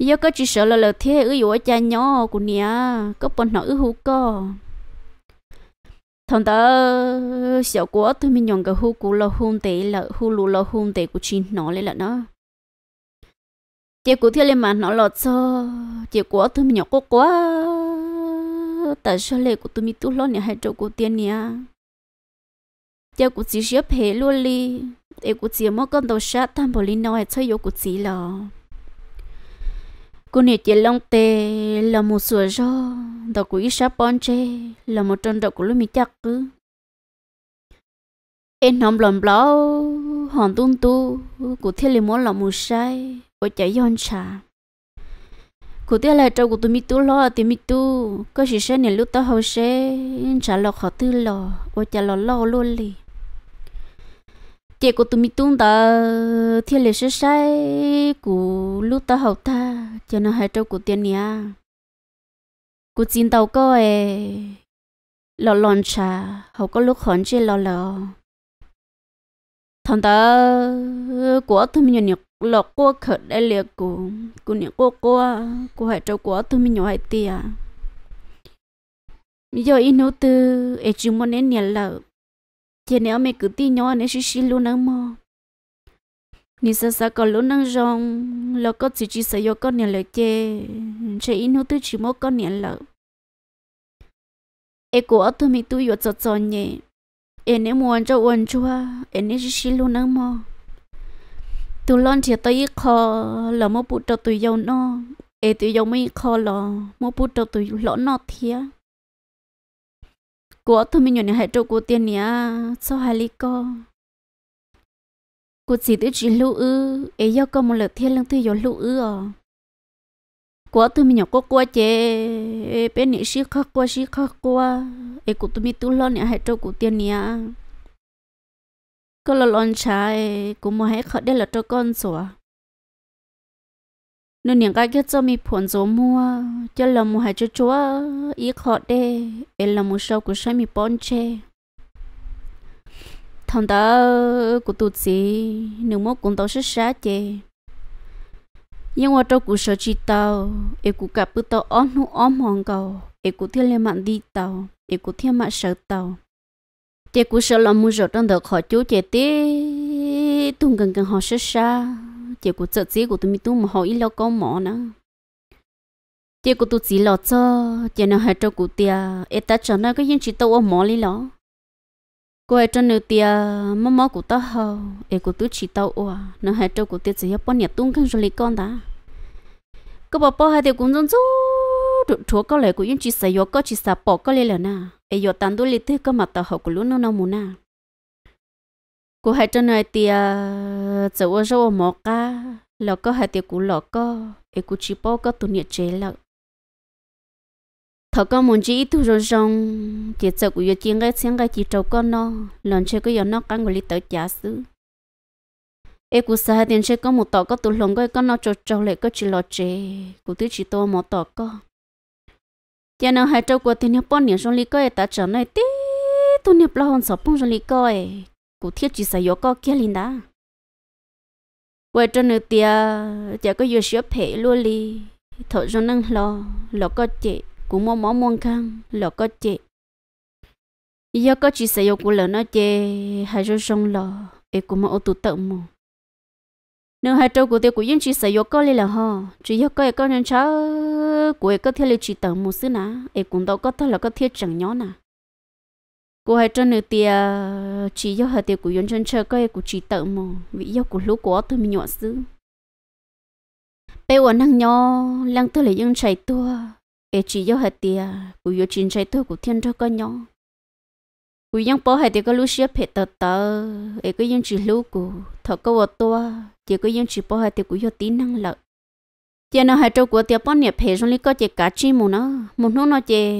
giờ có chị sợ là lợt thế ư yếu cha nhỏ của nè có bọn nó ư hú co thằng ta sợ quá thùng mình nhon cái hú cũ lo hôn tệ là hú lù lo hôn tệ của chị nó lên là nó chị cụ thiên lên mà nó lọt cho chị của tôi mình nhỏ quá tại sao lệ của tôi mi tu lo nhà hai chỗ của tiền nhà chị cụ chỉ xếp hệ luôn đi để cụ chỉ mất con đầu sát tham bồ linh nói chơi vô cụ chỉ là cô này chị long tê là một sửa do đầu của ít sáp bon chê là một trong đầu của lúc mình chắc cứ em nằm lòng lão hòn tung tu cụ thiên lên muốn là một sai ở chạy yon cha cụ tiếc là trâu của tụi mi tu lo à, tụi mi tu có gì sẽ nên lúc tao hậu sẽ trả lo khó tư lo ở lo lo luôn li chị của tụi mi tu ta thiên lệ sẽ sai của lúc tao hậu ta cho nó hai trâu của tiền nhà cụ chín tàu lo à, lon trà hậu có lúc khẩn chế lo lo thằng ta của tụi mi nhận lọ cua khẩn đại liệt của của những cô cô của hải trâu của tôi mình nhỏ hải tia à. bây giờ in nấu từ ấy chúng mình nên nhà lợ thì nếu mẹ cứ tin nhỏ nên xí xí luôn nắng mò nên sao sao còn luôn nắng rong lọ có chỉ chỉ sao có nhà lợ chê chỉ in nấu từ chỉ mỗi con nhà lợ ấy của tôi mình tôi vừa chọn chọn nhẹ ấy nếu muốn cho uốn chua ấy nên xí xí luôn nắng mò tu lon chia tới khó là mua bút cho tụi dâu nó ê tụi dâu mới khó là mua bút cho tụi lỗ nó thía của tôi mình nhận hệ trâu của tiền nhá sao hai lý co của chỉ tự chỉ lũ ư ê do có một lượt thiên lăng tôi dâu lũ ư à của tôi mình nhận có qua chế bên nhị sĩ khác qua sĩ khác qua ê của tôi mình tu lon nhá hệ trâu của tiền nhá ก็ลอนชายกูมาให้เขาได้ละตัวก้อนสัวนู่นอย่างก็จะมีผลสมัวจะละมูหายจัวอีเขาได้เอละมูชอบกูใช้มีป้อนเชทำตากูตุจีหนึ่งมกุนตัวเสียเจยังว่าตัวกูเสียจีตาเอกูกับปุ๊ตอ้อนหูอ้อมมองเก่าเอกูเที่ยวเลมันดีเตาเอกูเที่ยวมาเสียเตา chị cũng sợ làm mua rồi trong đợt họ chú chị tí tung gần gần họ sẽ xa chị cũng sợ gì của tôi mình tung mà họ ít lo con mỏ nữa chị cũng tôi chỉ lo cho chị nào hết cho cụ tia ít ta cho nó cái những chị tao mỏ lý lo cô ấy cho nó tia mắm mắm của tao hầu ấy của tụi chỉ tao ủa nó hết cho cụ tia chỉ hết bao nhiêu tung gần rồi lý con đã. cô bà bà hai thì cũng giống giống trụ trụ có lẽ của yên chỉ xây yo có chỉ sa bỏ có lời là na ấy yo tan đôi lít có mặt tàu học của luôn nó nó muốn na cô hai chân này thì chỗ ở chỗ mỏ cá lọ có hai tiệc cú lọ có ấy của chỉ bỏ có tụi nhiệt chế lợ thọ có muốn chỉ ít thu rồi rong tiệc chỗ của yo chiến cái chiến cái chỉ trâu con nó lần chơi cái yo nó cắn người lít tới giả xứ ê cú sa hai tiền chơi có một tọ có tụi lồng cái con nó trâu trâu lại có chỉ lọ chế cú tứ chỉ to một tọ có giờ nó hai trâu của tiền nhập bọn nhỉ trong lý coi ta trở này tí tu nhập lo hòn sập bông trong lý coi cụ thiết chỉ sai yếu kia linh đã quay cho nửa tia giờ có yếu sửa phê luôn li thợ cho năng lo lo có chị cụ mò mò muôn khăn lo có chị giờ có chỉ sai yếu cụ nó chị hai cho sông lo ê cụ mò ô tụ tận mù nếu hai trâu của tiêu của dân chỉ sử dụng coi là ho chỉ yêu coi có nhân cháu của có thiết là chỉ tận một xứ nà em cũng đâu có thôi là có thiết chẳng nhó nà của hai trâu nửa thì chỉ yêu hai tiêu của dân chân chơi coi của chỉ tận một vì yêu của lũ của tôi mình nhọ xứ bây giờ năng nhó lăng tôi là dân chạy tua em chỉ yêu hai tiêu của dân chín chạy tua của thiên trâu coi nhó của dân bỏ hai tiêu có lũ xếp hết tờ tờ em có dân chỉ lũ của thọ có vợ tua chỉ có những chỉ bỏ hai tiêu cũng có năng lực, chị nó hai trâu của tiệp bọn nhập hệ lý có chị cá chi mù nó một nó nó chị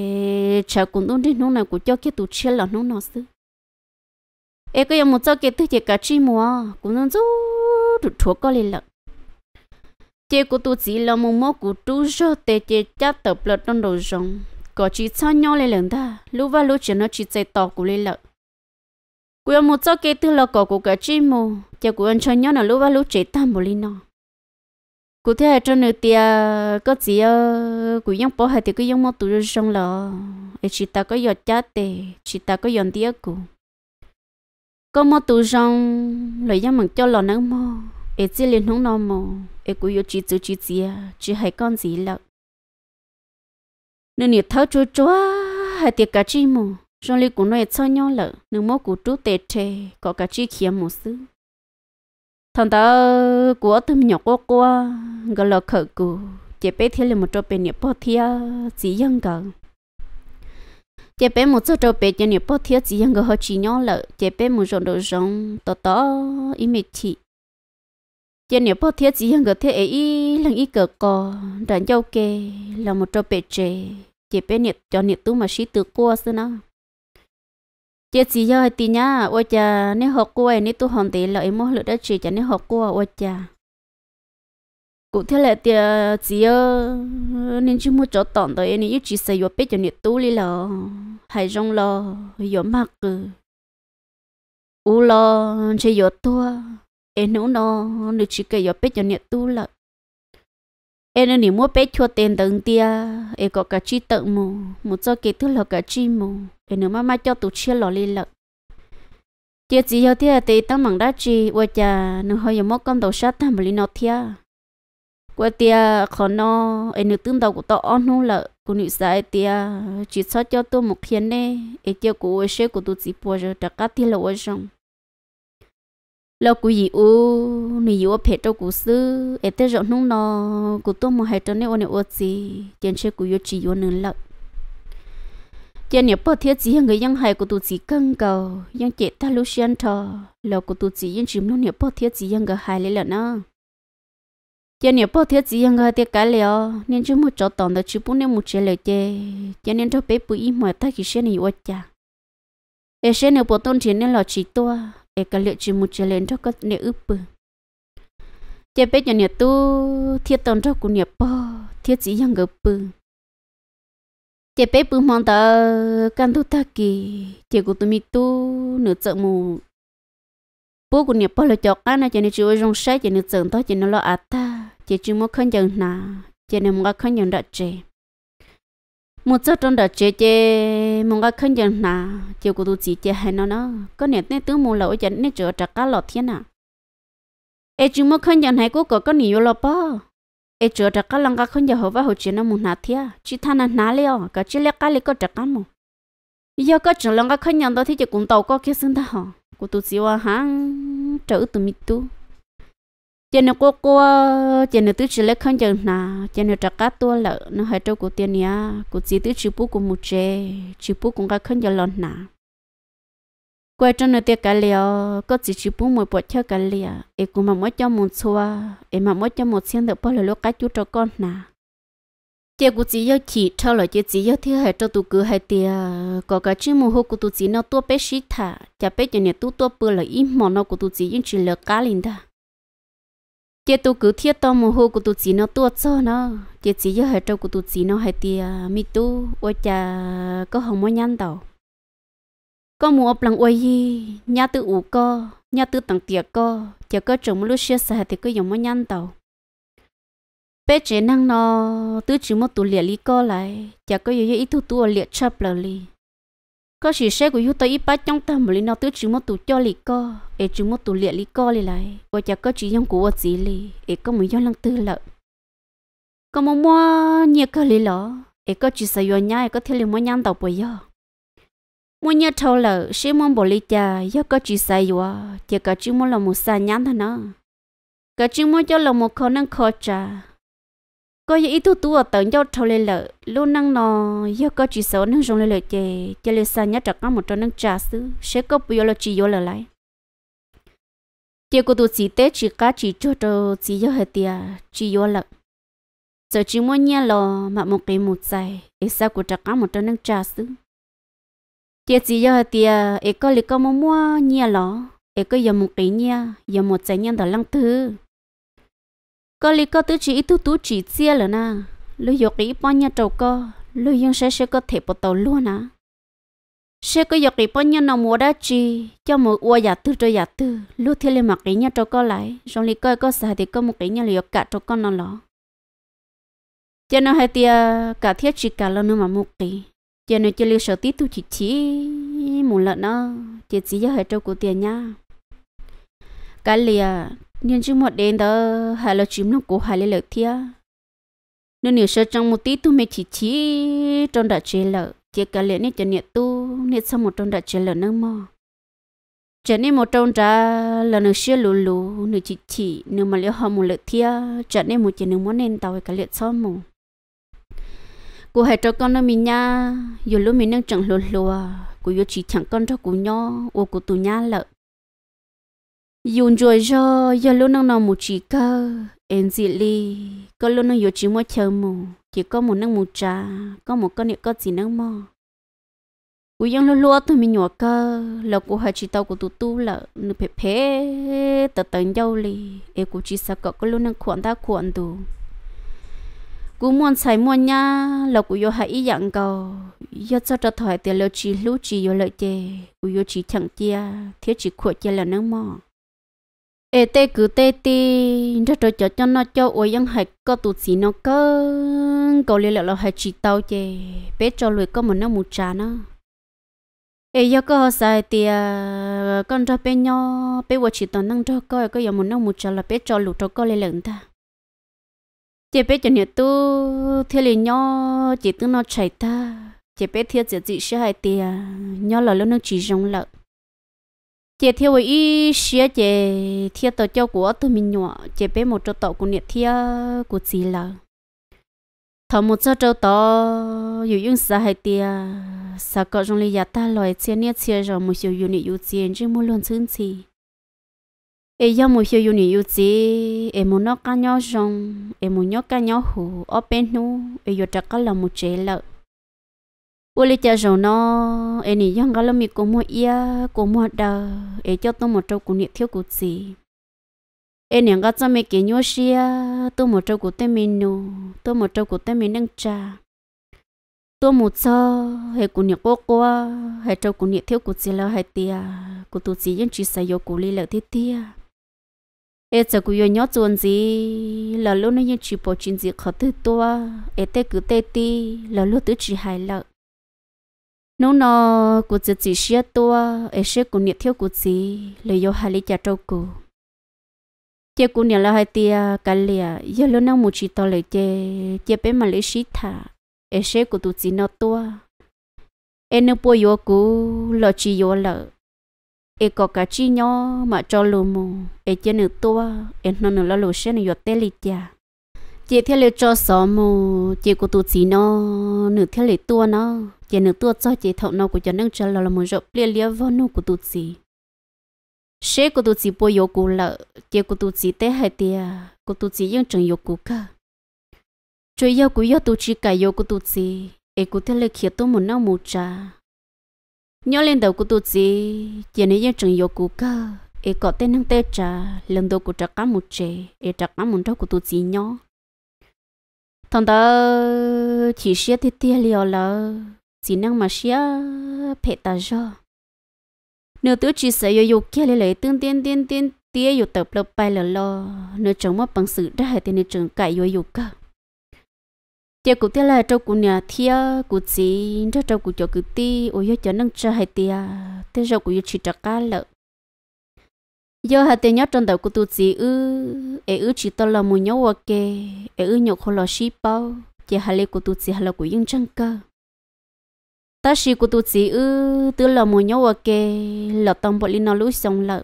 chờ cùng tôi đi nó này của cho kia tụ chia là nó nó xứ em có một cho kia tôi chị cá chi mù cũng nó rú được thua có lên lợn chị của tôi chỉ là một mối của tôi cho tệ chị chắc tập lợn trong đầu rồng có chỉ cho nhau lên lợn ta lúc và lúc chỉ nó chỉ chạy tỏ của lên lợn Quý một số kế tư là cổ của cả chi mù, cho quý ông cho nhau là lúc và lúc chế tam một linh nọ. Cụ thể là trong nửa tia có gì ơ, ờ, quý ông bỏ hai thì quý ông một tụi trong lò, để chỉ ta có giọt chát tề, chỉ ta có giọt tia cụ. Có một tụi trong lời giang mừng cho lò nắng mò, để chỉ liên hướng nó mò, để quý ông chỉ chữ chỉ gì à, chỉ hai con gì lợn. Nên nhiệt thấu chúa chúa, hai tiệc cả chi mù, rong li cũng nói cho nhau lợ nương mô cụ trú tê chê có cả chi kia một xứ thằng ta của tụi mình nhọc quá quá gọi là khởi cụ chế bé thiên là một trò bé nhập bao thia chỉ dân cả chế bé một số trò bé chế nhập bao thia chỉ dân cả họ chỉ nhau lợ chế bé một rong đồ rong to to ý mệt chị chế nhập bao thia chỉ dân cả thế ấy lần ý cờ cò đàn dâu kê là một trò bé chê chế bé nhập cho nhập tu mà sĩ tự qua xưa nào chị gì giờ thì nhá ôi cha nếu học quê nếu tu hòn tí lợi mua lựa đất chỉ cho nếu học quê ôi cha cụ thế là tia chỉ nên chưa mua chỗ tọn tới nên ít chỉ xây vô biết cho nhiệt tu đi lò hay rong lò vô mặc u lò chơi vô tua em nấu nó nên chỉ cái vô biết cho nhiệt tu lợi em nên mua bé chua tiền từng tia em có cả chi tận mù một cho kỹ thứ là cả chi mù em nữa mama cho tụt chia lò lên lợn tiệt gì hiểu thiệt thì tao mảng đã chi qua cha nó hơi giờ mất con đầu sát tham bồi nó thiệt qua tia khó nó em nữ tương đầu của tao on hôn lợ của nữ sai tia chỉ sót cho tôi một thiên nè em chưa của em sẽ của tụt gì bùa rồi đặc cát thì là quan trọng lâu cú gì u nị yếu phê trâu cú sư ế tê rộng nung nó cú tô mà hai trâu nè ô nè gì tiền xe cú yếu chỉ yếu nương lợn tiền nè bỏ thiết gì người dân hai cú tu chỉ cân cầu dân chết ta lúc xuyên thọ lâu cú tu chỉ dân chìm nung nè bỏ thiết gì người hai lấy lợn á tiền nè bỏ thiết gì người tiệt cái liao nên chúng một chỗ tòn đó chỉ bốn nên một chế lời chê cho nên cho bé bụi mỏi ta khi xem này ô chả ế xem này bỏ tôn tiền nên là chỉ tua e ka le chi mu che len tho ka ne up che pe nya ne tu thia ton tho ku ne po thia chi yang ga pu che pe pu mon ta kan tu ta ki che ku tu mi tu ne cha mu bố của nhập bao là chọc á na cho nên chưa rong sai cho nên tưởng đó cho nên lo át ta chỉ chưa muốn khăn dần nà cho nên muốn khăn dần đã trẻ một số trong đó chế chế mong cái khăn chân nà chiều của tôi chỉ chế hay nó nó có nét nét tướng mua lẩu chân nét chỗ trạc cá lọt thiên à ê chúng mua khăn chân hay của cậu có nhiều lọt À, ê chỗ trạc cá lăng cá khăn chân hậu vào hậu chiến nó mua nát thiên chỉ than nà nát leo cả chỉ leo cá leo có trạc cá mong giờ có chỗ lăng cá khăn chân đó thì chỉ cũng tàu có cái xương ta hả của tôi chỉ hoa hàng trở tụi mít tu cho nên cô cô cho nên tứ chỉ lấy không chừng nà cho nên trắc cá tua lợ nó hơi trâu của tiền nhà của chị tứ chỉ bút của một chè chỉ bút cũng cái không giờ lon nà quay cho nó tiệc cái liều có chỉ chỉ bút một bộ chơi cái liều em cũng mà mỗi cho một xua em mà mỗi cho một xiên được bao lời lúc cá chú cho con nà tiệc của chỉ yêu chị cho lại chỉ chỉ yêu thì hơi trâu tụ cứ hơi tiệc có cái chữ mồ hôi của tụi chị nó tua bé xí thà chả bé cho nên tụi tua bự lại im mòn nó của tụi chị yên chỉ lợ cá linh thà chị tu cứ thiết to mồ hôi của tu chỉ nó tua cho nó chị chỉ giờ hết trâu của tu chỉ nó hay thì mi tu ôi cha có không mới nhăn tàu có mua ốp lăng ôi gì nhà tự ủ co nhà tự tặng tiệc co chỉ có trồng lúc xưa xài thì cứ dùng mới nhăn tàu bé trẻ năng nó tứ chỉ một tu liệt lý co lại chỉ có yếu yếu ít thu tu liệt chấp lời có gì xe của yêu tới ít bát trong tâm lý nó tứ chỉ một tụ cho lì co e chỉ một tụ liệt lì co lì lại và chả có chỉ dòng của gì lì e có một dòng lăng tư lợ có một mua nhiều cái lì lọ e có chỉ sử dụng nhai có thể lì mua nhang tàu bồi yo mua nhiều thâu lợ xe mua bồi lì cha do có chỉ sử dụng chỉ có chỉ một là một sa nhang thôi nó có chỉ mua cho là một khả năng khó trả có ý thu tu ở tận giao thâu lên lợ luôn năng nó do có chỉ số năng dùng lên lợ chè chè lên xa nhá trật có một trong năng trà sứ sẽ có bây giờ chỉ vô lợ lại chè của tu chỉ tết chỉ cá chỉ cho cho chỉ do hết tia chỉ vô lợ giờ chỉ muốn nhá lò mà một cái một dài ít sao của trật có một trong năng trà sứ chè chỉ do hết tia ít có lịch có mua mua nhá lò ít có giờ một cái nhá giờ một trái nhá đó lăng thứ có lý có tứ chỉ tu tú chỉ chia là na lưu dục ý bao nhiêu trâu co lưu dân sẽ sẽ có thể bắt đầu luôn na sẽ có dục ý bao nhiêu nào mua đã chi cho một ua giả tư cho giả tư lưu thiên lên mặc ý nhau trâu co lại rồi lý coi có xài thì có một cái nhau lưu cả trâu con nó lỏ cho nó hai tia cả thiết chỉ cả lâu nữa mà một cái cho nên cho lưu sở tí tu chỉ chỉ một lần nó chỉ chỉ cho hai trâu của tiền nha cái lìa nhưng chúng một đêm đó hai lo chim nó cố hai lê lợi thia nên nhiều sợ trong một tí tu mẹ chỉ chỉ trong đã chơi lợ chỉ cả lẽ nên cho nhẹ tu nên sau một trong đã chơi lợ nữa mà cho nên một trong ra là nửa xưa lù lù nửa chỉ chỉ nửa mà liệu họ một lợi thia cho nên một chỉ nửa món nên tàu cả lẽ sau mù cô hãy cho con nó mình nha dù lúc mình đang chẳng lùa lùa cô yêu chỉ chẳng con cho cô nhỏ ô cô tu nha lợ yun rồi cho giờ lúc nó nào mu chỉ cơ em gì li có lúc nó yêu chỉ mua chờ mu, chỉ có một năng mu cha, có một con niệm có gì năng mò cú dân lúc lúc tôi mình nhỏ cơ là cú hai chỉ tao của tu tu là nụ phê phê tờ tận dâu li em cú chỉ sợ có lúc năng cuộn ta cuộn tụ cú muốn xài muốn nha là cú yêu hai dạng cầu giờ cho cho thoại tiền lợi chỉ lúc chỉ yêu lợi chê cú yêu chỉ chẳng chia thiết chỉ cuộn chê là năng mò ê tê cứ tê tê cho cho cho cho nó cho ôi yang hay có tụt gì nó cơ cậu liên lạc là hay chỉ tao chê bé cho lùi có một nó mù trà nó ê giờ có sai thì à, con cho bé nhỏ bé vô chỉ tao năng cho coi có giờ một nó mù trà là bé cho lùi cho coi liên lạc ta chị bé cho nhà tu thiên liền nhỏ chị tu nó chạy ta chị bé thiên chỉ dị sẽ hay thì à, nhỏ là lúc nó chỉ giống lợn chị theo ý xia chị theo tàu cho của tụi mình nhỏ chị bé một chỗ tàu của nhiệt theo của chị là thọ một chỗ chỗ tàu dù những xã hay tia xã có trong lý ta loài chia nhiệt chia rồi một số unit ưu tiên chứ muốn luôn xứng chị em do một số unit ưu tiên em muốn nó cá nhau rong em muốn nhóc cá nhau hủ ở bên nu em giờ chắc là một chế lợi vô lý cho rồi nó em nhìn giống cái lâm mi có mua ia có mua đờ em cho tôi một trâu cũng nhiệt thiếu cũng gì em nhìn cái cho mấy cái nhua xia tôi một trâu của tên mình nô tôi một trâu của tên mình đang trà tôi một cho hệ cũng nhiệt cố quá hệ trâu cũng nhiệt thiếu cũng gì là hệ tiệt, của tôi chỉ dân chỉ xài vô của lý là tiệt, tia ê giờ cứ nhớ chuẩn gì là lúc nó những chỉ bỏ chuyện gì khó thứ tua ê thấy cứ tê ti là lúc tứ chỉ hài lợi nó nó cụ chỉ chỉ xe tua ấy xe cụ nhiệt thiếu cụ chỉ lấy vô hai lý trả trâu cụ chế cụ nhiệt là hai tia cái lìa giờ lúc nào một chỉ to lấy chế chế bé mà lấy xí thả ấy xe cụ tụ chỉ nó tua ấy nó bôi vô cụ lo chỉ vô lợ ấy có cả chi nhỏ mà cho lùm, mù ấy chế nửa tua ấy nó nửa lo lù xe nửa vô tê lì chả chế theo lấy cho sớm mù chế cụ tụ chỉ nó nửa theo lấy tua nó giờ nước tua cho chế thấu nó của cho nâng cho là một rộp lia lia vô nó của tụt gì sẽ của tụt gì bôi yếu của lợ chế của tụt gì té hay tia của tụt gì dân trần yếu của cả chơi yếu của yếu tụt chỉ cả yếu của tụt gì ấy của thế lực khiến tôi một nấu một trà nhớ lên đầu của tụt gì giờ này dân trần yếu của cả ấy có tên nâng tê trà lần đầu của trà cá một chế ấy trà cá một đâu của tụt gì nhó thằng đó chỉ sẽ thì tia liều lợ chỉ năng mà xia phe ta cho nếu tôi chỉ sợ yêu yêu kia lấy lấy tương tiên tiên tiên tia yêu tập lập bài lờ lo nếu chồng mà bằng sự đã hay thì nếu trường cãi yêu yêu cả giờ cụ tia là trâu cụ nhà thia cụ chỉ cho trâu cụ cho cụ ti ôi yêu cho năng cho hay tiếc thế rồi cụ yêu chỉ cho cả lợ giờ hai tên nhớ trong đầu của tôi chỉ ư ế ư chỉ tao là mùi nhớ ok ế ư nhớ khổ lo ship bao giờ hai lê của tôi chỉ hai là của yên chân cơ ta chỉ của tụi chị ư tự là một nhau kê là tông bộ linh nó lũ xong lợ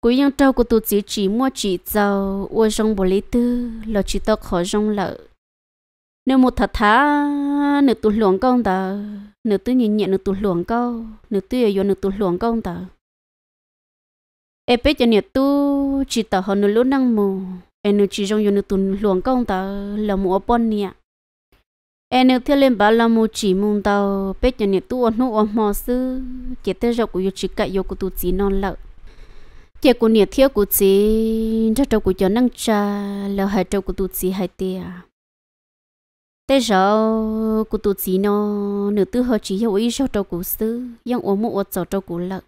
cuối yên trâu của tụi chị chỉ mua chỉ trâu, ua trong bộ linh tư là chỉ tao khó trong lợ nếu một thật thà, nếu tụi luồng công tờ nếu tư nhìn nhẹ nếu tụi luồng công, nếu tư ở nếu tụi luồng công tờ em biết cho nửa tu chỉ tờ họ nửa lũ năng mù em nửa chỉ trong nửa tụi luồng công tờ là một bọn nhẹ em nếu theo lên bảo là một chỉ mong tàu bây giờ nhiệt tu ở nô ở mò sư chỉ tới rồi cũng chỉ cậy vô cũng tu chỉ non lợ chỉ cũng nhiệt thiếu cũng chỉ cho trâu cũng cho năng cha là hai trâu cũng tu chỉ hai tia tới rồi cũng tu chỉ non nửa tư họ chỉ hiểu ý cho trâu cũng sư nhưng ôm một ôm cho trâu cũng lợ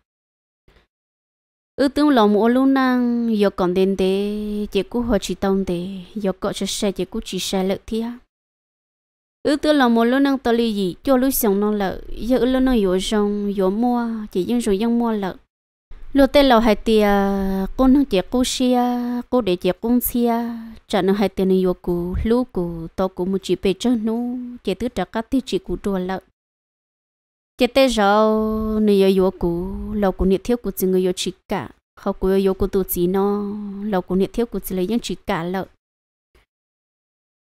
ư tương lòng mua luôn năng giờ còn đến thế chỉ cũng họ chỉ tông thế giờ có cho xe chỉ cũng chỉ xe lợ thiệt ứ tư lòng một lúc năng tờ lì gì cho lúc sống nông lợ giờ ứ lúc nó yếu rong yếu mua chỉ dân rồi dân mua lợ lúc tên lầu hai tia cô nó chỉ cô xia cô để chỉ cô xia chả nó hai tia này yếu cú lú cú to cú một chỉ bề chân nô chỉ tứ trả các tia chỉ cú đồ lợ chỉ tê rau này yếu yếu cú lầu cú nhiệt thiếu cú chỉ người yếu chỉ cả họ cú yếu cú tu chỉ nó lầu cú nhiệt thiếu cú chỉ lấy dân chỉ cả lợ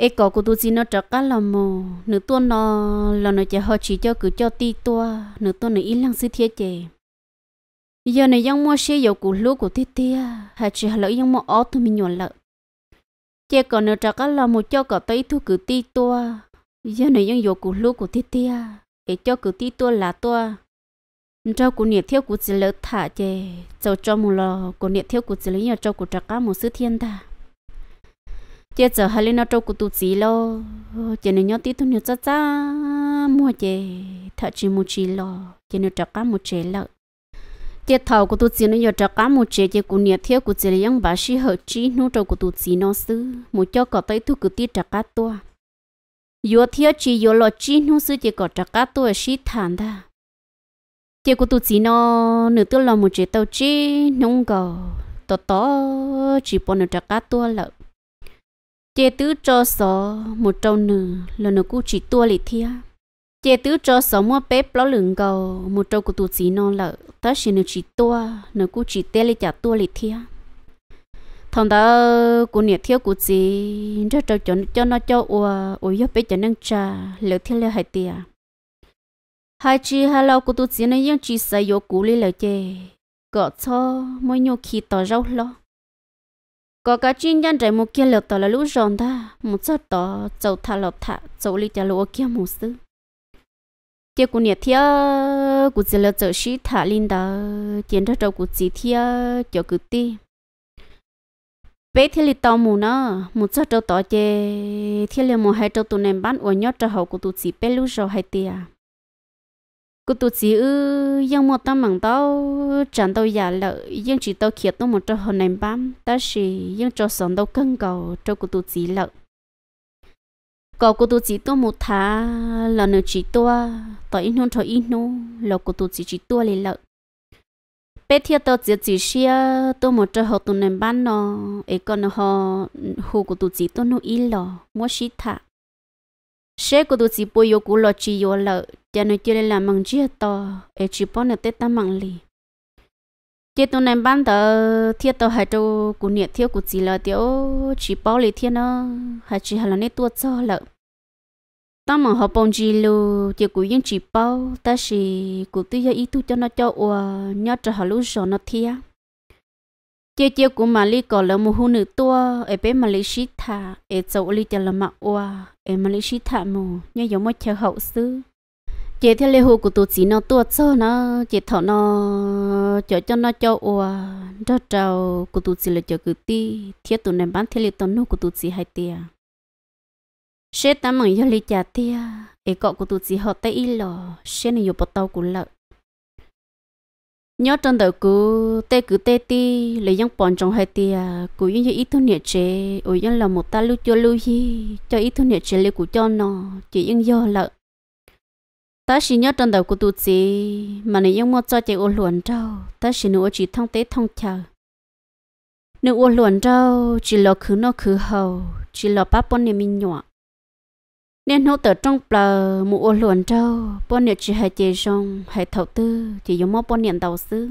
ê có cụ tu gì nó trở cá lòng mồ nửa tuần nó là nó chỉ họ chỉ cho cứ cho ti tua nửa tuần nó ít lăng sư thiết chè giờ này dân mua xe dầu cụ lúa của tít tia hà chỉ hà lỡ dân mua ó tụi mình nhuận lợ chè còn nửa trở cá lòng mồ cho cả tay thu cứ ti tua giờ này dân dầu cụ lúa của tít tia để cho cứ ti tua là tua cho cụ niệm thiếu cụ chỉ lỡ thả chè cho cho mồ lò cụ niệm thiếu cụ chỉ lỡ nhờ cho cụ trở cá mù sư thiên ta chế giờ hai lên nó trâu cụ tụ chỉ lo chế này nhớ tí thu nhớ cha cha mua chế thợ chỉ mua chỉ lo chế nó trọc cá mua chế lợ chế thầu cụ tụ chỉ nó giờ trọc cá mua chế chế cụ nhiệt thiếu cụ chỉ là những bà sĩ hợp chỉ nó trâu cụ tụ chỉ nó xứ mua cho cọ tới thu cụ tí trọc cá tua yo thiếu chỉ yo lo chỉ nó xứ chế có trọc cá tua sĩ thản đa chế cụ tụ chỉ nó nửa tiêu lo mua chế tàu chỉ nông gò tỏ tỏ chỉ bỏ nửa trọc cá tua lợ chế tứ cho sọ một trâu nử là nó cũng chỉ tua lì thia chế tứ cho sọ mua bếp lão lửng cầu một trâu của tụt gì non lợ ta xin nó chỉ tua nó cũng chỉ tê lì chả tua lì thia thằng đó của nhà thiếu của gì cho trâu cho cho nó cho ua ui yo bếp cho nâng trà lỡ thiếu lỡ hai tia hai chị hai lão của tụt gì nó yên chỉ sai yo cũ lì lỡ chê gõ cho mỗi nhau khi tỏ rau lo có cái chuyên nhân trẻ một kia lột tỏ là lũ ròn ta một số tỏ dầu thả lọc thả dầu lì trả lũ kia một sư tiếc của nhiệt thiê của chỉ là dầu xí thả linh đó tiền đó trâu của chỉ thiê cho cứ ti bé thiê lì tàu mù nó một số trâu tỏ chê thiê lì mù hai trâu tụ nèm bán uổng nhót trâu hậu của tụ chỉ bé lũ ròn hai tia cô tụt chỉ ư dân một tao mảng tao chẳng tao giả lợi dân chỉ tao kiệt tao một trò hồn ném bám ta chỉ dân cho sống tao cân cầu cho cô tụt chỉ lợ, có cô tụt chỉ tao một thá là nửa chỉ tua tao in hôn cho in nô là cô tụt chỉ chỉ tua lấy lợi bé thiệt tao chỉ chỉ xia tao một trò hồn tụi ném bám nó ấy còn họ hồ cô tụt chỉ tao nuôi in lò mua xí thả sẽ có tôi chỉ bôi yêu của lo chỉ yêu lợ cho nên chơi là mang chia to để chỉ bỏ nó tết ta măng lì chế tôi này bán tờ thiết tờ hai chỗ của nhiệt thiếu của chỉ là tiểu chỉ bỏ lì thiên nó hai chỉ là nét tuột cho lợ ta mà họ bông chỉ lù chỉ của những chỉ bao ta sẽ của tôi ý tu cho nó cho ua nhớ cho họ lúc rồi nó thiệt chiều chiều của mà li có là một hôn nữ tua ở bên mà li xí thả ở chỗ li cho là mặc oa ở mà li xí thả mù nhớ giống một chờ hậu sư chị theo lễ hội của tổ chị nó tua cho nó chị thọ nó cho cho nó cho oa cho trâu của tổ chị là cho cử ti thiết tụi này bán theo lễ tông nô của tổ chị hai tia sẽ tám mừng cho li trả tia ở cọ của tổ chị họ tay ít lò sẽ này yêu bắt tàu của lợn nhớ trong đầu cứ tê cứ tê ti lấy những bọn trong hai tia cứ những cái ít thu nhiệt chế ở những là một ta lưu cho lưu hi cho ít thu nhẹ chế lấy của cho nó chỉ những do lợ ta chỉ nhớ trong đầu của tụi chị mà này những một cho chị ô luận trâu ta chỉ nữa chỉ thông tế thông chờ nếu ô luận trâu chỉ lo khứ nó khứ hầu chỉ lo bắp bọn này mình nhọ nên nô tờ trong bờ mù ô luồn trâu bọn nhiệt chỉ hay chơi rong hay thầu tư chỉ giống mò bọn nhiệt đầu sư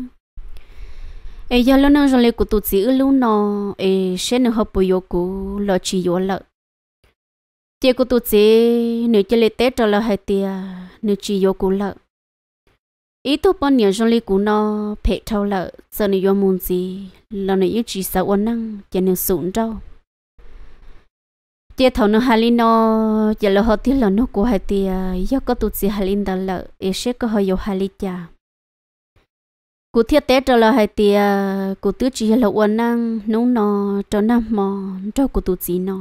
ấy giờ lâu nay rồi của tụt sĩ lưu nọ ấy sẽ nửa hợp bùi yoku lo chỉ yo lợ tiệc của tụt sĩ nửa chỉ lấy tết cho lo hay tiệc nửa chỉ yoku lợ ý tôi bọn nhiệt rồi lấy của nó phải thâu lợ giờ nửa yo muốn gì là lo nửa chỉ sợ uốn năng chỉ nửa sụn trâu tiết thầu nó halin nó giờ là họ tiếc là nó của hai tiếc do có tụt gì halin đó là ít sẽ có hơi nhiều halin cụ thiết tế cho là hai tiếc cụ tứ chỉ là uốn năng nung nó cho nam mò cho cụ tụt gì nó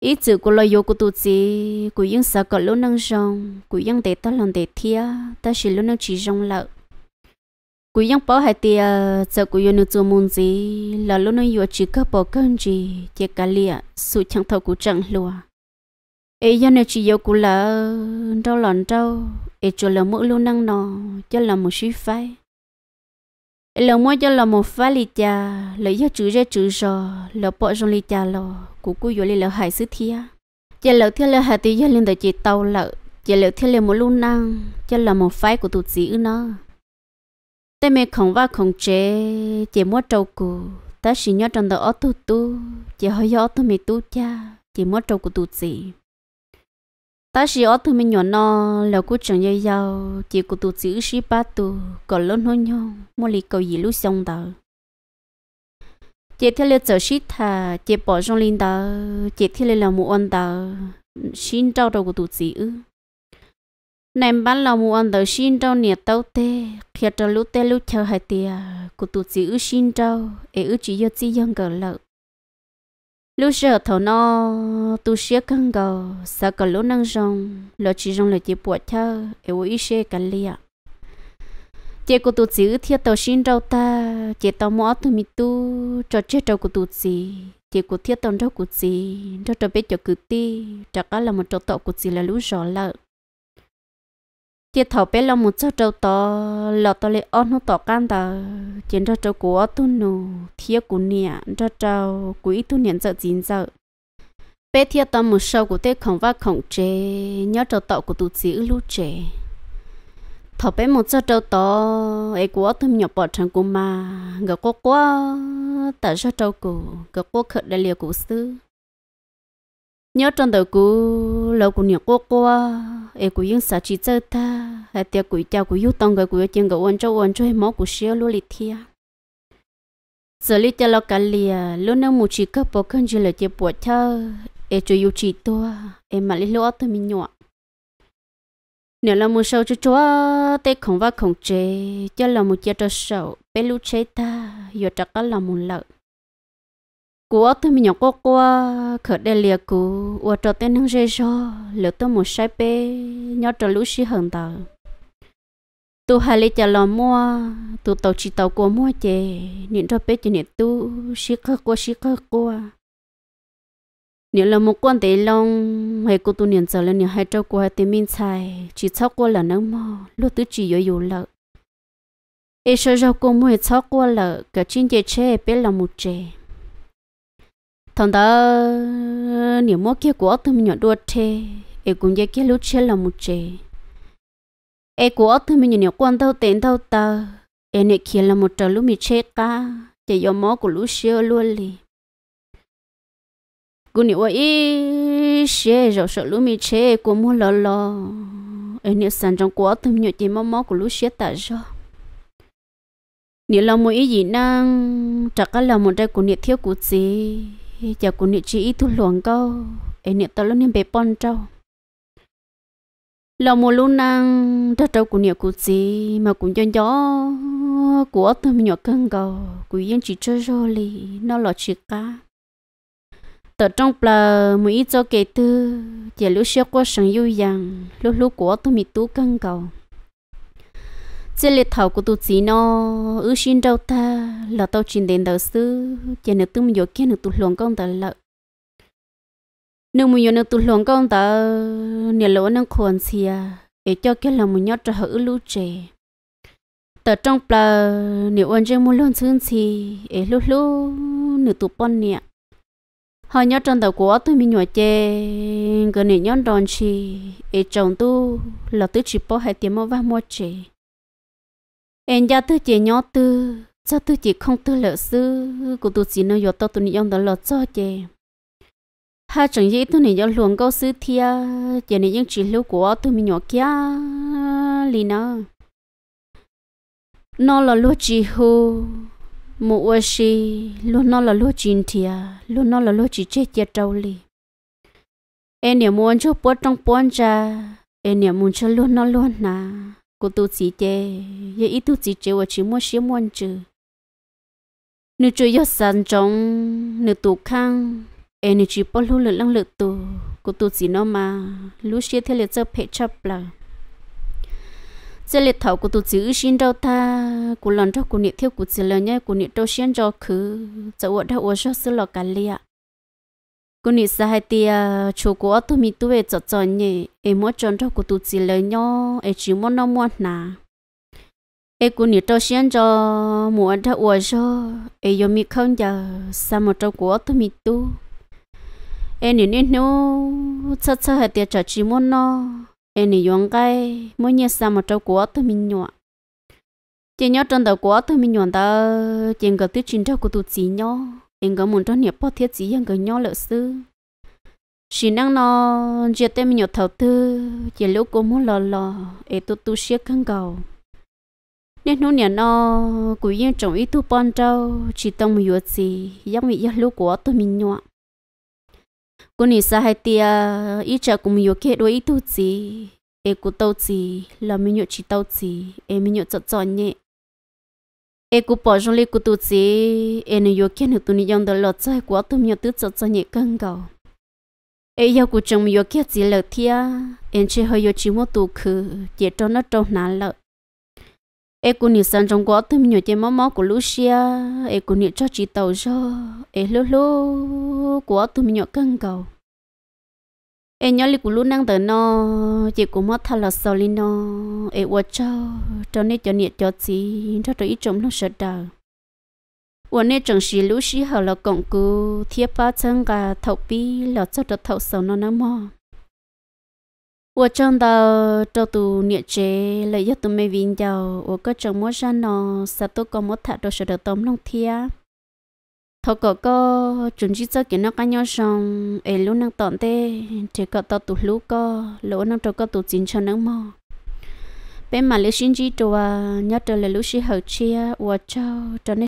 ít chữ của lo yêu của tụt gì cụ yên sợ có lúc năng rong cụ yên để ta làm để thiết ta chỉ lúc năng chỉ rong lợi cú yong bỏ hai tia giờ cú yong nuôi môn gì là lúc nó yong chỉ có bỏ cơn gì chỉ cả lìa sự chẳng thâu cú chẳng lùa ấy yong này chỉ yêu cú là đau lòn đau ấy cho là mỗi lúc năng nọ cho là một suy phái ấy là mỗi cho là một phái lì cha lấy yong chữ ra chữ rò là bỏ trong lì cha lò cú cú yong lì là hải sứ thia chỉ là thia là hai tia yong lên tới chỉ tàu lợ chỉ là thia là mỗi lúc năng cho là một phái của tụt gì nó tê mẹ không va không chế chỉ mua trâu cụ ta chỉ nhớ trong đầu ở tu tu chỉ hơi ở tu mẹ tu cha chị mua trâu cụ tu gì ta chỉ ở tu mẹ nhỏ nó là cụ chẳng nhau nhau chỉ cụ tu chữ sĩ ba tu còn lớn hơn nhau mua lì cầu gì lúc xong đó chỉ theo lời chờ sĩ thà chỉ bỏ trong linh đó chỉ theo lời là một ông đó xin trao đầu của tu chữ nem bán lò mua ăn đầu xin trâu nè tàu tê khi trâu lú tê lú chờ hai tia cụ tụt chỉ ư xin trâu ế e ư chỉ yêu chỉ dân gờ lợ lú sợ thầu nó tu xía căng gờ sợ gờ lú năng rong lọ chỉ rong là chỉ bùa thơ ế ư xe cả lia chị cụ tụt chỉ ư thiệt tàu xin trâu ta chị tàu mỏ từ mi tu cho chết trâu cụ tụt chỉ chị cụ thiết tàu trâu cụ chỉ trâu trâu biết cho cụ ti chắc là một trâu tàu cụ chỉ là lú rõ lợ tiết thầu bé lo một cho trâu to lo to lấy ôn nó to can tờ chiến cho trâu của tu nu thiê của nè cho trâu quý tu nè sợ chín sợ bé thiê to một sâu của tê không vác không chế nhớ trâu to của tu chỉ lú chế thầu bé một cho trâu to ai của tu nhỏ bỏ chẳng của mà gỡ quá quá tại cho trâu của gỡ quá khởi đại liều của sư nhớ trong đầu cũ lâu của nhiều cô cô em cũng những sợ chỉ chơi ta hay tiếc của cha của yêu tông cái của chân cái ăn cho ăn cho em máu của xíu luôn lịch thia giờ lý cha lo cả lìa luôn nâng một chỉ cấp bộ cân chỉ là chỉ bộ thơ em cho yêu chỉ to em mà lý lo tôi mình nhọ nếu là một sầu cho chúa tay không vác không chế cho là một chiếc cho sầu bé lũ chơi ta giờ chắc là một lợi của tôi mình nhậu có qua ờ, khởi đề liệt cũ của trò tên hăng dây cho liệu tôi một sai bê nhớ trò lũ xí hận tờ tu hai lấy chả lò mua tu tàu chỉ tàu của mua chè niệm trò bê chỉ niệm tu xí khơ qua xí khơ qua niệm là một con tế long hay cô tu niệm giờ là niệm hai trâu của hai tên minh tài chỉ sau qua là nắng mò lúc tứ chỉ yếu yếu lợ ê sợ rau cô mua sau qua lợ cả chín chè chè bê là một chè thằng đó nếu mua kia của tôi mình nhận đua thế em cũng dễ kia lúc chơi là một em của tôi mình nhỏ quan đâu tiền đâu ta em này kia là một trò lúc mình chết cả chỉ do mỏ của lúc chơi luôn đi. cô nếu ấy xe rồi sợ lúc mình chế cô mua lò lò em nếu sẵn trong quá tâm nhựa chỉ mỏ mỏ của lúc xe tại sao nếu là một ý gì năng chắc là một cái của nhiệt thiếu của gì giờ cũng nị chỉ thu luồng câu em nị tao luôn niệm bé bon trâu lòng một luôn năng đã trâu của nhiều cụ gì mà cũng cho gió của tôi nhỏ cân cầu của yên chỉ chơi rô lì nó lọt chỉ cá tờ trong bờ mỗi ít cho kể tư giờ lúc xưa qua sân yêu rằng lúc lúc của tôi mi tú cân cầu chế lệ thảo của tôi chỉ nó ở xin đâu ta là tôi chỉ đến đầu sư chỉ là tôi mình vô kia nếu tụi luồng công ta là nếu muốn nhớ nếu tụi luồng công ta nếu lỗ năng khôn xì à để cho kia là muốn nhớ trở hữu lũ trẻ ta trong là nếu anh chơi muốn luôn xương xì để lúc lúc nếu tôi bận nè họ nhớ trong đầu của tôi mình nhớ chơi, gần nếu nhớ đòn xì để chồng tôi là tôi chỉ bỏ hai tiếng mà vào mua chơi em gia tư chỉ nhớ tư cho tư chỉ không tư lỡ sư của tụi chị nó yếu tao tụi nhau đó lỡ cho chị hai chẳng dễ tụi này do luôn câu sư thia chị này những chỉ lưu của tụi mình nhỏ kia lì nó nó là lúa chỉ hư một ô xì luôn nó là lúa chín thia luôn nó là lúa chỉ chết chết trâu lì em nhà muốn cho bớt trong bón ra em nhà muốn cho luôn nó luôn nà cô tu chỉ chê ye ít tu chỉ chê và chỉ mua xí mua chứ nữ chú yo san trong nữ tu khang em nữ chỉ bỏ lú lửa lăng lửa tu cô tu chỉ nó mà lú xí thế là chơi phe chấp là chơi lệ thảo cô tu chỉ ư xin đâu ta cô lần đó cô niệm theo cô chỉ lời nhé cô niệm đâu xin đâu khứ cháu ở đâu ở cho sư lọ cả liạ cô e nị e e sa hai tia chú của tôi mi tuệ chợ chợ nhỉ em muốn chọn cho cô tu chỉ lời nhau em chỉ muốn nó muốn nà em cô nị cho xem cho muốn cho uo cho em yêu mi không giờ sao mà cho của tôi mi tu em nị nị nó chợ chợ hai tia chợ chỉ muốn nó em nị yong cái muốn nhớ sao mà cho của tôi mi nhọ chỉ nhớ trong đầu của tôi mi nhọ đó chỉ có tự chính cho cô tu chỉ nhau em có muốn cho nhiều bó thiết gì em có nhỏ lỡ sư chỉ năng nó chỉ tên mình nhột thầu tư chỉ lúc cô muốn lò lò em tu tu siết căng cầu nên nó nhà nó cứ yên trồng ít tu bón trâu chỉ tông mình yuột gì giống bị giấc lúc của tôi mình nhọ cô nị sa hai tia ít chờ cũng mình yuột kia đôi ít tu gì em cũng tàu gì là mình nhọ chỉ tàu gì em mình nhọ chọn chọn nhẹ e cú bỏ trong lê cú tu chế e nữ yêu kia nữ tu nữ dòng đó lọt cho của tôi nhau tứ cho cho nhẹ cân cầu e yêu cú chồng yêu kia chỉ lợt thia em chơi hơi yêu chỉ một tu khử để cho nó trâu nà lợt e cú nhớ sang trong quá tôi nhau chỉ máu máu của Lucia e cú nhớ cho chỉ tàu cho e lô lô của tụm nhớ cân cầu em nhớ lịch của lúc năng tới nó chỉ cũng mất thà là sau linh nó em qua cho cho nên cho nhiệt cho gì cho tôi ít chống lúc sợ đời วันนี้จังสีลูสีหาละกงกูเทียบป้าจังกาทบีหลอดจะทสนนมอ我正到这都年节了，也都没闻到，我个周末上呢，啥都搞没他，都是的东弄天。thôi cọ có chúng chỉ cho cái nó cá nhau xong ấy e lúc năng tận thế thì có tao tụt lúc có lỗ năng cho có tụt chín cho năng mò bên mà lúc sinh chỉ cho nhớ trở lại lúc sinh hậu chia và cho cho nên